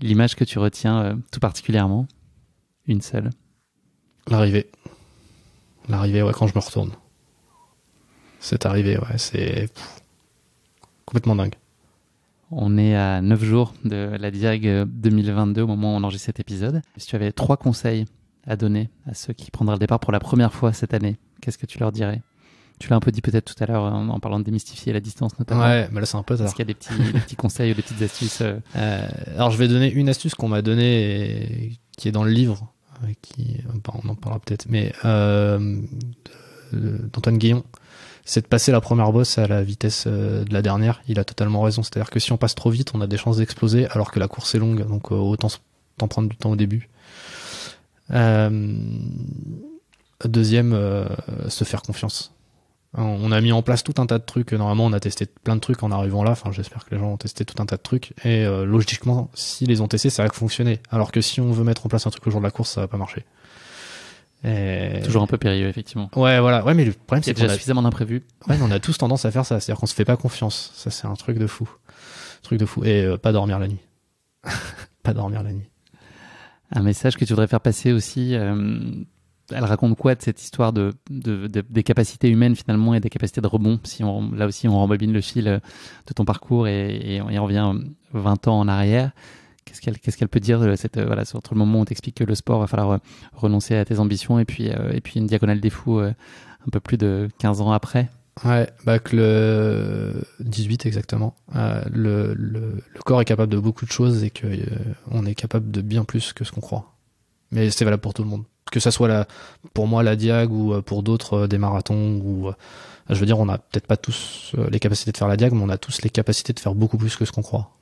L'image que tu retiens euh, tout particulièrement Une seule L'arrivée. L'arrivée, ouais, quand je me retourne. Cette arrivée, ouais, c'est... Complètement dingue. On est à 9 jours de la Diag 2022 au moment où on enregistre cet épisode. Si tu avais trois conseils à donner à ceux qui prendraient le départ pour la première fois cette année, qu'est-ce que tu leur dirais tu l'as un peu dit peut-être tout à l'heure hein, en, parlant de démystifier la distance notamment. Ouais, mais là c'est un peu ça. Est-ce qu'il y a des petits, conseils ou des petites astuces euh euh, Alors je vais donner une astuce qu'on m'a donnée et qui est dans le livre, euh, qui, on en parlera peut-être, mais d'Antoine Guillon, c'est de passer la première bosse à la vitesse euh, de la dernière. Il a totalement raison. C'est-à-dire que si on passe trop vite, on a des chances d'exploser, alors que la course est longue, donc euh, autant t'en prendre du temps au début. Euh, deuxième, se faire confiance. On a mis en place tout un tas de trucs. Normalement, on a testé plein de trucs en arrivant là. Enfin, j'espère que les gens ont testé tout un tas de trucs. Et logiquement, s'ils si les ont testés, ça va fonctionner. Alors que si on veut mettre en place un truc au jour de la course, ça va pas marcher. Et... Euh, Toujours un peu périlleux, effectivement. Ouais, voilà. Ouais, mais le problème, c'est déjà a... suffisamment d'imprévus. Ouais, on a tous tendance à faire ça. C'est-à-dire qu'on se fait pas confiance. Ça, c'est un truc de fou. truc de fou. Et euh, pas dormir la nuit. <laughs> pas dormir la nuit. Un message que tu voudrais faire passer aussi. Euh, elle raconte quoi de cette histoire de, de, des capacités humaines finalement et des capacités de rebond Si on, là aussi, on rembobine le fil de ton parcours et, on, y revient 20 ans en arrière qu'est-ce qu'elle peut dire cette, euh, voilà, sur tout le moment où on t'explique que le sport va falloir euh, renoncer à tes ambitions et puis, euh, et puis une diagonale des fous un peu plus de 15 ans après Ouais, bac le 18 exactement. le, le, corps est capable de beaucoup de choses et que on est capable de bien plus que ce qu'on croit. Mais c'est valable pour tout le monde. Que ça soit la, pour moi la diag ou pour d'autres des marathons ou je veux dire on a peut-être pas tous les capacités de faire la diag, mais on a tous les capacités de faire beaucoup plus que ce qu'on croit.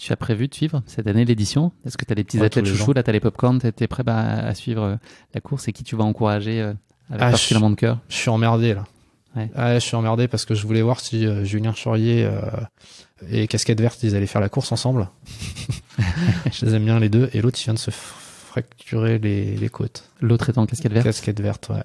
Tu as prévu de suivre cette année l'édition Est-ce que tu as des petits athlètes chouchous Là, tu as les popcorn, tu es prêt bah, à suivre euh, la course et qui tu vas encourager euh, avec ah, particulièrement de cœur Je suis emmerdé là. je suis emmerdé parce que je voulais voir si euh, Julien Chaurier et Casquette Verte, ils allaient faire la course ensemble. <laughs> je les aime bien les deux. Et l'autre, il vient de se fracturer les, côtes. L'autre étant Casquette Verte Casquette Verte, ouais.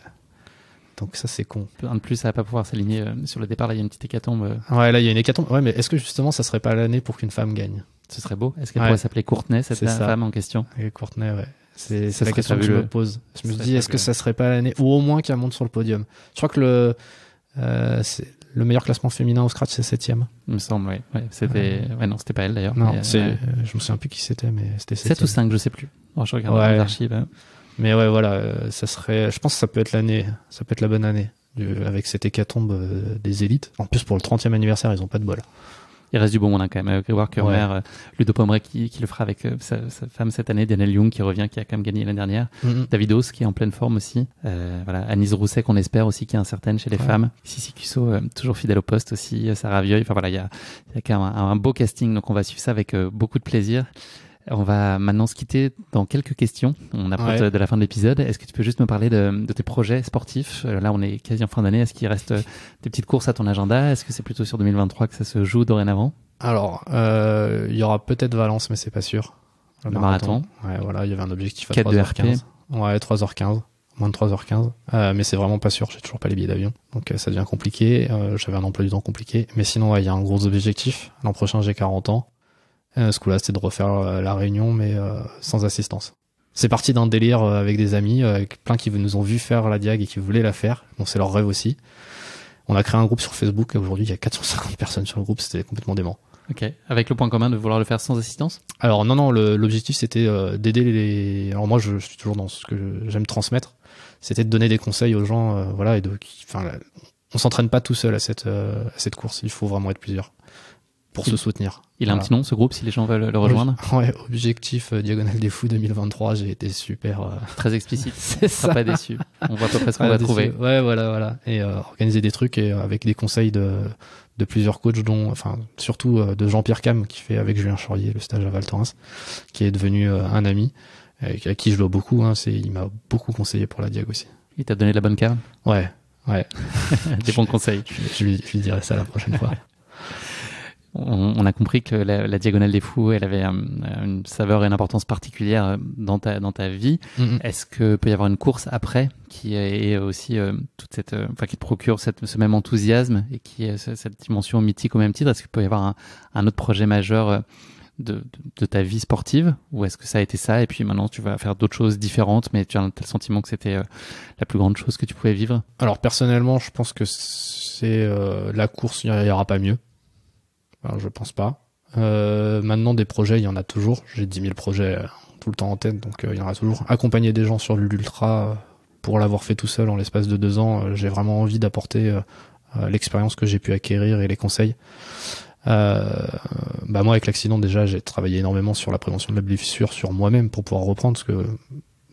Donc ça, c'est con. Un de plus, ça va pas pouvoir s'aligner sur le départ. Là, il y a une petite hécatombe. Ouais, là, il y a une hécatombe. Ouais, mais est-ce que justement, ça serait pas l'année pour qu'une femme gagne ce serait beau. Est-ce qu'elle pourrait s'appeler Courtenay, cette femme en question Et Courtenay, ouais. C'est la question que je me pose. Je me dis, est-ce que ça serait pas l'année, ou au moins qu'elle monte sur le podium Je crois que le, euh, le meilleur classement féminin au scratch, c'est septième. Il me semble, oui. Ouais, c'était, ouais, non, c'était pas elle d'ailleurs. Non, euh, euh, je me souviens plus qui c'était, mais c'était 7 ou 5, je sais plus. Bon, je regarde dans les archives. Hein. Mais ouais, voilà, euh, ça serait, je pense que ça peut être l'année, ça peut être la bonne année, du... avec cette hécatombe des élites. En plus, pour le 30e anniversaire, ils ont pas de bol il reste du bon monde quand même. Grégoire Currer euh, Ludo Pommeret qui, qui, le fera avec euh, sa, femme cette année, Daniel Young qui revient, qui a quand même gagné l'année dernière, mm-hmm. David Ose qui est en pleine forme aussi, euh, voilà, Anise Rousset qu'on espère aussi qui est incertaine chez les femmes, Sissi Cusso toujours fidèle au poste aussi, Sarah Vieuil, enfin voilà, il y a, y a quand même un, beau casting, donc on va suivre ça avec beaucoup de plaisir. On va maintenant se quitter dans quelques questions. On approche de la fin de l'épisode. Est-ce que tu peux juste me parler de, de tes projets sportifs euh, Là, on est quasi en fin d'année. Est-ce qu'il reste euh, des petites courses à ton agenda Est-ce que c'est plutôt sur 2023 que ça se joue dorénavant Alors, euh, il y aura peut-être Valence, mais c'est pas sûr. Le, marathon. Ouais, voilà, il y avait un objectif à 3h15. Ouais, 3h15 moins de 3h15. Euh, mais c'est vraiment pas sûr, j'ai toujours pas les billets d'avion. Donc ça devient compliqué, j'avais un emploi du temps compliqué. Mais sinon, il y a un gros objectif. L'an prochain, j'ai 40 ans. Euh, ce coup-là, c'était de refaire euh, la réunion, mais euh, sans assistance. C'est parti d'un délire avec des amis, avec plein qui nous ont vu faire la diag et qui voulaient la faire. Bon, c'est leur rêve aussi. On a créé un groupe sur Facebook. et Aujourd'hui, il y a 450 personnes sur le groupe. C'était complètement dément. Ok. Avec le point commun de vouloir le faire sans assistance Alors, non, non. L'objectif, c'était d'aider les. Alors, moi, je, suis toujours dans ce que j'aime transmettre. C'était de donner des conseils aux gens. voilà. Et de. Enfin, on s'entraîne pas tout seul à cette, à cette course. Il faut vraiment être plusieurs pour se soutenir. Il a un petit nom, ce groupe, si les gens veulent le rejoindre <laughs> Ouais, Objectif euh, Diagonale des Fous 2023, j'ai été super... Euh, <laughs> Très explicite, <laughs> c'est ça. pas déçu. On voit à peu près ce qu'on va trouver. Ouais, voilà, voilà. Et euh, organiser des trucs et, avec des conseils de, de plusieurs coachs, dont, enfin, surtout de Jean-Pierre Cam, qui fait avec Julien Chaurier le stage à Val Thorens, qui est devenu un ami, à qui je dois beaucoup. Hein, c'est, il m'a beaucoup conseillé pour la Diag aussi. Il t'a donné de la bonne carte Ouais, ouais. des bons conseils. Je, lui, je lui dirai ça la prochaine fois on, a compris que la, Diagonale des Fous, elle avait euh, une saveur et une importance particulière dans ta, vie. Mm-hmm. Est-ce que peut y avoir une course après qui est aussi euh, toute cette, euh, enfin, qui te procure cette, ce même enthousiasme et qui est cette dimension mythique au même titre Est-ce qu'il peut y avoir un, autre projet majeur de, ta vie sportive ou est-ce que ça a été ça et puis maintenant tu vas faire d'autres choses différentes mais tu as, le sentiment que c'était la plus grande chose que tu pouvais vivre Alors personnellement je pense que c'est la course, il n'y aura pas mieux. Alors, je pense pas. Euh, maintenant, des projets, il y en a toujours. J'ai 10 000 projets euh, tout le temps en tête, donc euh, il y en a toujours. Accompagner des gens sur l'ultra pour l'avoir fait tout seul en l'espace de deux ans, j'ai vraiment envie d'apporter l'expérience que j'ai pu acquérir et les conseils. bah moi, avec l'accident, déjà, j'ai travaillé énormément sur la prévention de la blessure sur moi-même pour pouvoir reprendre, ce que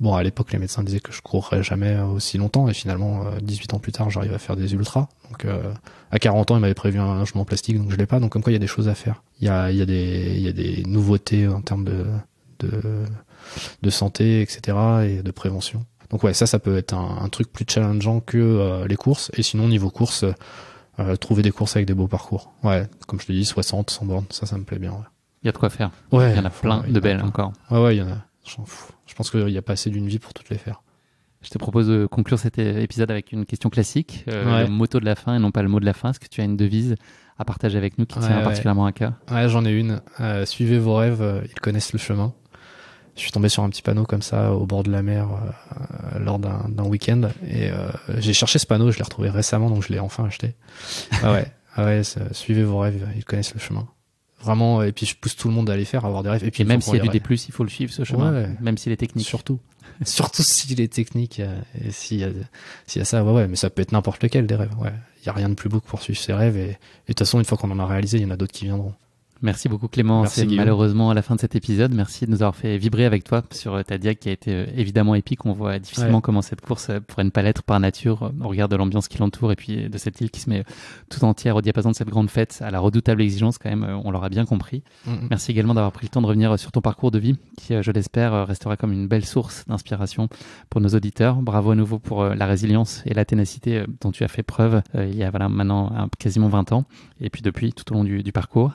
bon, à l'époque, les médecins disaient que je courrais jamais aussi longtemps, et finalement, 18 euh, ans plus tard, j'arrive à faire des ultras. Donc, euh, à 40 ans, ils m'avaient prévu un logement plastique, donc je l'ai pas. Donc, comme quoi, il y a des choses à faire. Il y a, il y a des, il y a des nouveautés en termes de, de, de santé, etc., et de prévention. Donc, ouais, ça, ça peut être un, truc plus challengeant que euh, les courses. Et sinon, niveau course, trouver des courses avec des beaux parcours. Ouais, comme je te dis, 60, 100 bornes, ça, ça me plaît bien. Ouais. Il y a de quoi faire. Ouais, il y en a plein de belles encore. Ouais, ouais, il y en a. Je pense qu'il y a pas assez d'une vie pour toutes les faire. Je te propose de conclure cet épisode avec une question classique, euh, le de la fin et non pas le mot de la fin. Est-ce que tu as une devise à partager avec nous qui tient particulièrement à cas Ouais, j'en ai une. Euh, suivez vos rêves, euh, ils connaissent le chemin. Je suis tombé sur un petit panneau comme ça au bord de la mer lors d'un week-end et j'ai cherché ce panneau, je l'ai retrouvé récemment donc je l'ai enfin acheté. Ah ouais, <laughs> ah ouais, suivez vos rêves, ils connaissent le chemin. Vraiment, et puis je pousse tout le monde à aller faire, à avoir des rêves. Et puis même s'il y a des plus il faut le suivre ce chemin, même s'il est technique. Surtout. <laughs> Surtout s'il est technique, euh, et s'il y, y, a ça, ouais, ouais, mais ça peut être n'importe lequel des rêves, ouais. Il y a rien de plus beau que poursuivre ses rêves, et de toute façon, une fois qu'on en a réalisé, il y en a d'autres qui viendront. Merci beaucoup Clément. C'est malheureusement à la fin de cet épisode. Merci de nous avoir fait vibrer avec toi sur euh, ta diag qui a été euh, évidemment épique. On voit difficilement comment cette course euh, pourrait ne pas l'être par nature au regard de l'ambiance qui l'entoure et puis de cette île qui se met tout entière au diapason de cette grande fête à la redoutable exigence quand même. On l'aura bien compris. Merci également d'avoir pris le temps de revenir sur ton parcours de vie qui, je l'espère, restera comme une belle source d'inspiration pour nos auditeurs. Bravo à nouveau pour la résilience et la ténacité dont tu as fait preuve il y a voilà, maintenant quasiment 20 ans et puis depuis tout au long du, parcours.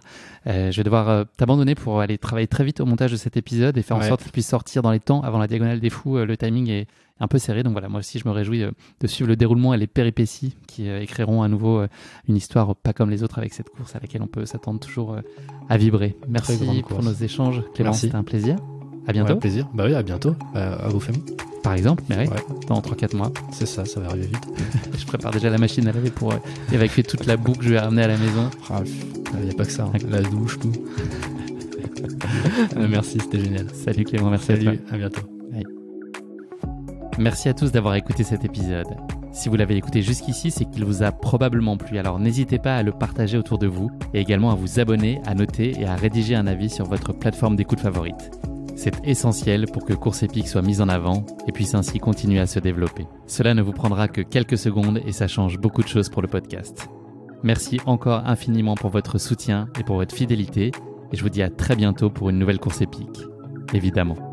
Euh, je vais devoir euh, t'abandonner pour aller travailler très vite au montage de cet épisode et faire en sorte qu'il puisse sortir dans les temps avant la diagonale des fous. Euh, le timing est un peu serré, donc voilà, moi aussi je me réjouis de suivre le déroulement et les péripéties qui écriront à nouveau une histoire pas comme les autres avec cette course à laquelle on peut s'attendre toujours à vibrer. Merci pour nos échanges, Clément, c'était un plaisir. À bientôt. plaisir. Bah oui, à bientôt. à vous familles par exemple, mais ouais, dans 3-4 mois. C'est ça, ça va arriver vite. <laughs> je prépare déjà la machine à laver pour euh, évacuer toute la boue que je vais ramener à la maison. Ah, il n'y a pas que ça, hein. la douche, tout. <laughs> merci, c'était génial. Salut Clément, merci à toi. à bientôt. Merci à tous d'avoir écouté cet épisode. Si vous l'avez écouté jusqu'ici, c'est qu'il vous a probablement plu, alors n'hésitez pas à le partager autour de vous et également à vous abonner, à noter et à rédiger un avis sur votre plateforme d'écoute favorite. C'est essentiel pour que Course Épique soit mise en avant et puisse ainsi continuer à se développer. Cela ne vous prendra que quelques secondes et ça change beaucoup de choses pour le podcast. Merci encore infiniment pour votre soutien et pour votre fidélité et je vous dis à très bientôt pour une nouvelle course épique, évidemment.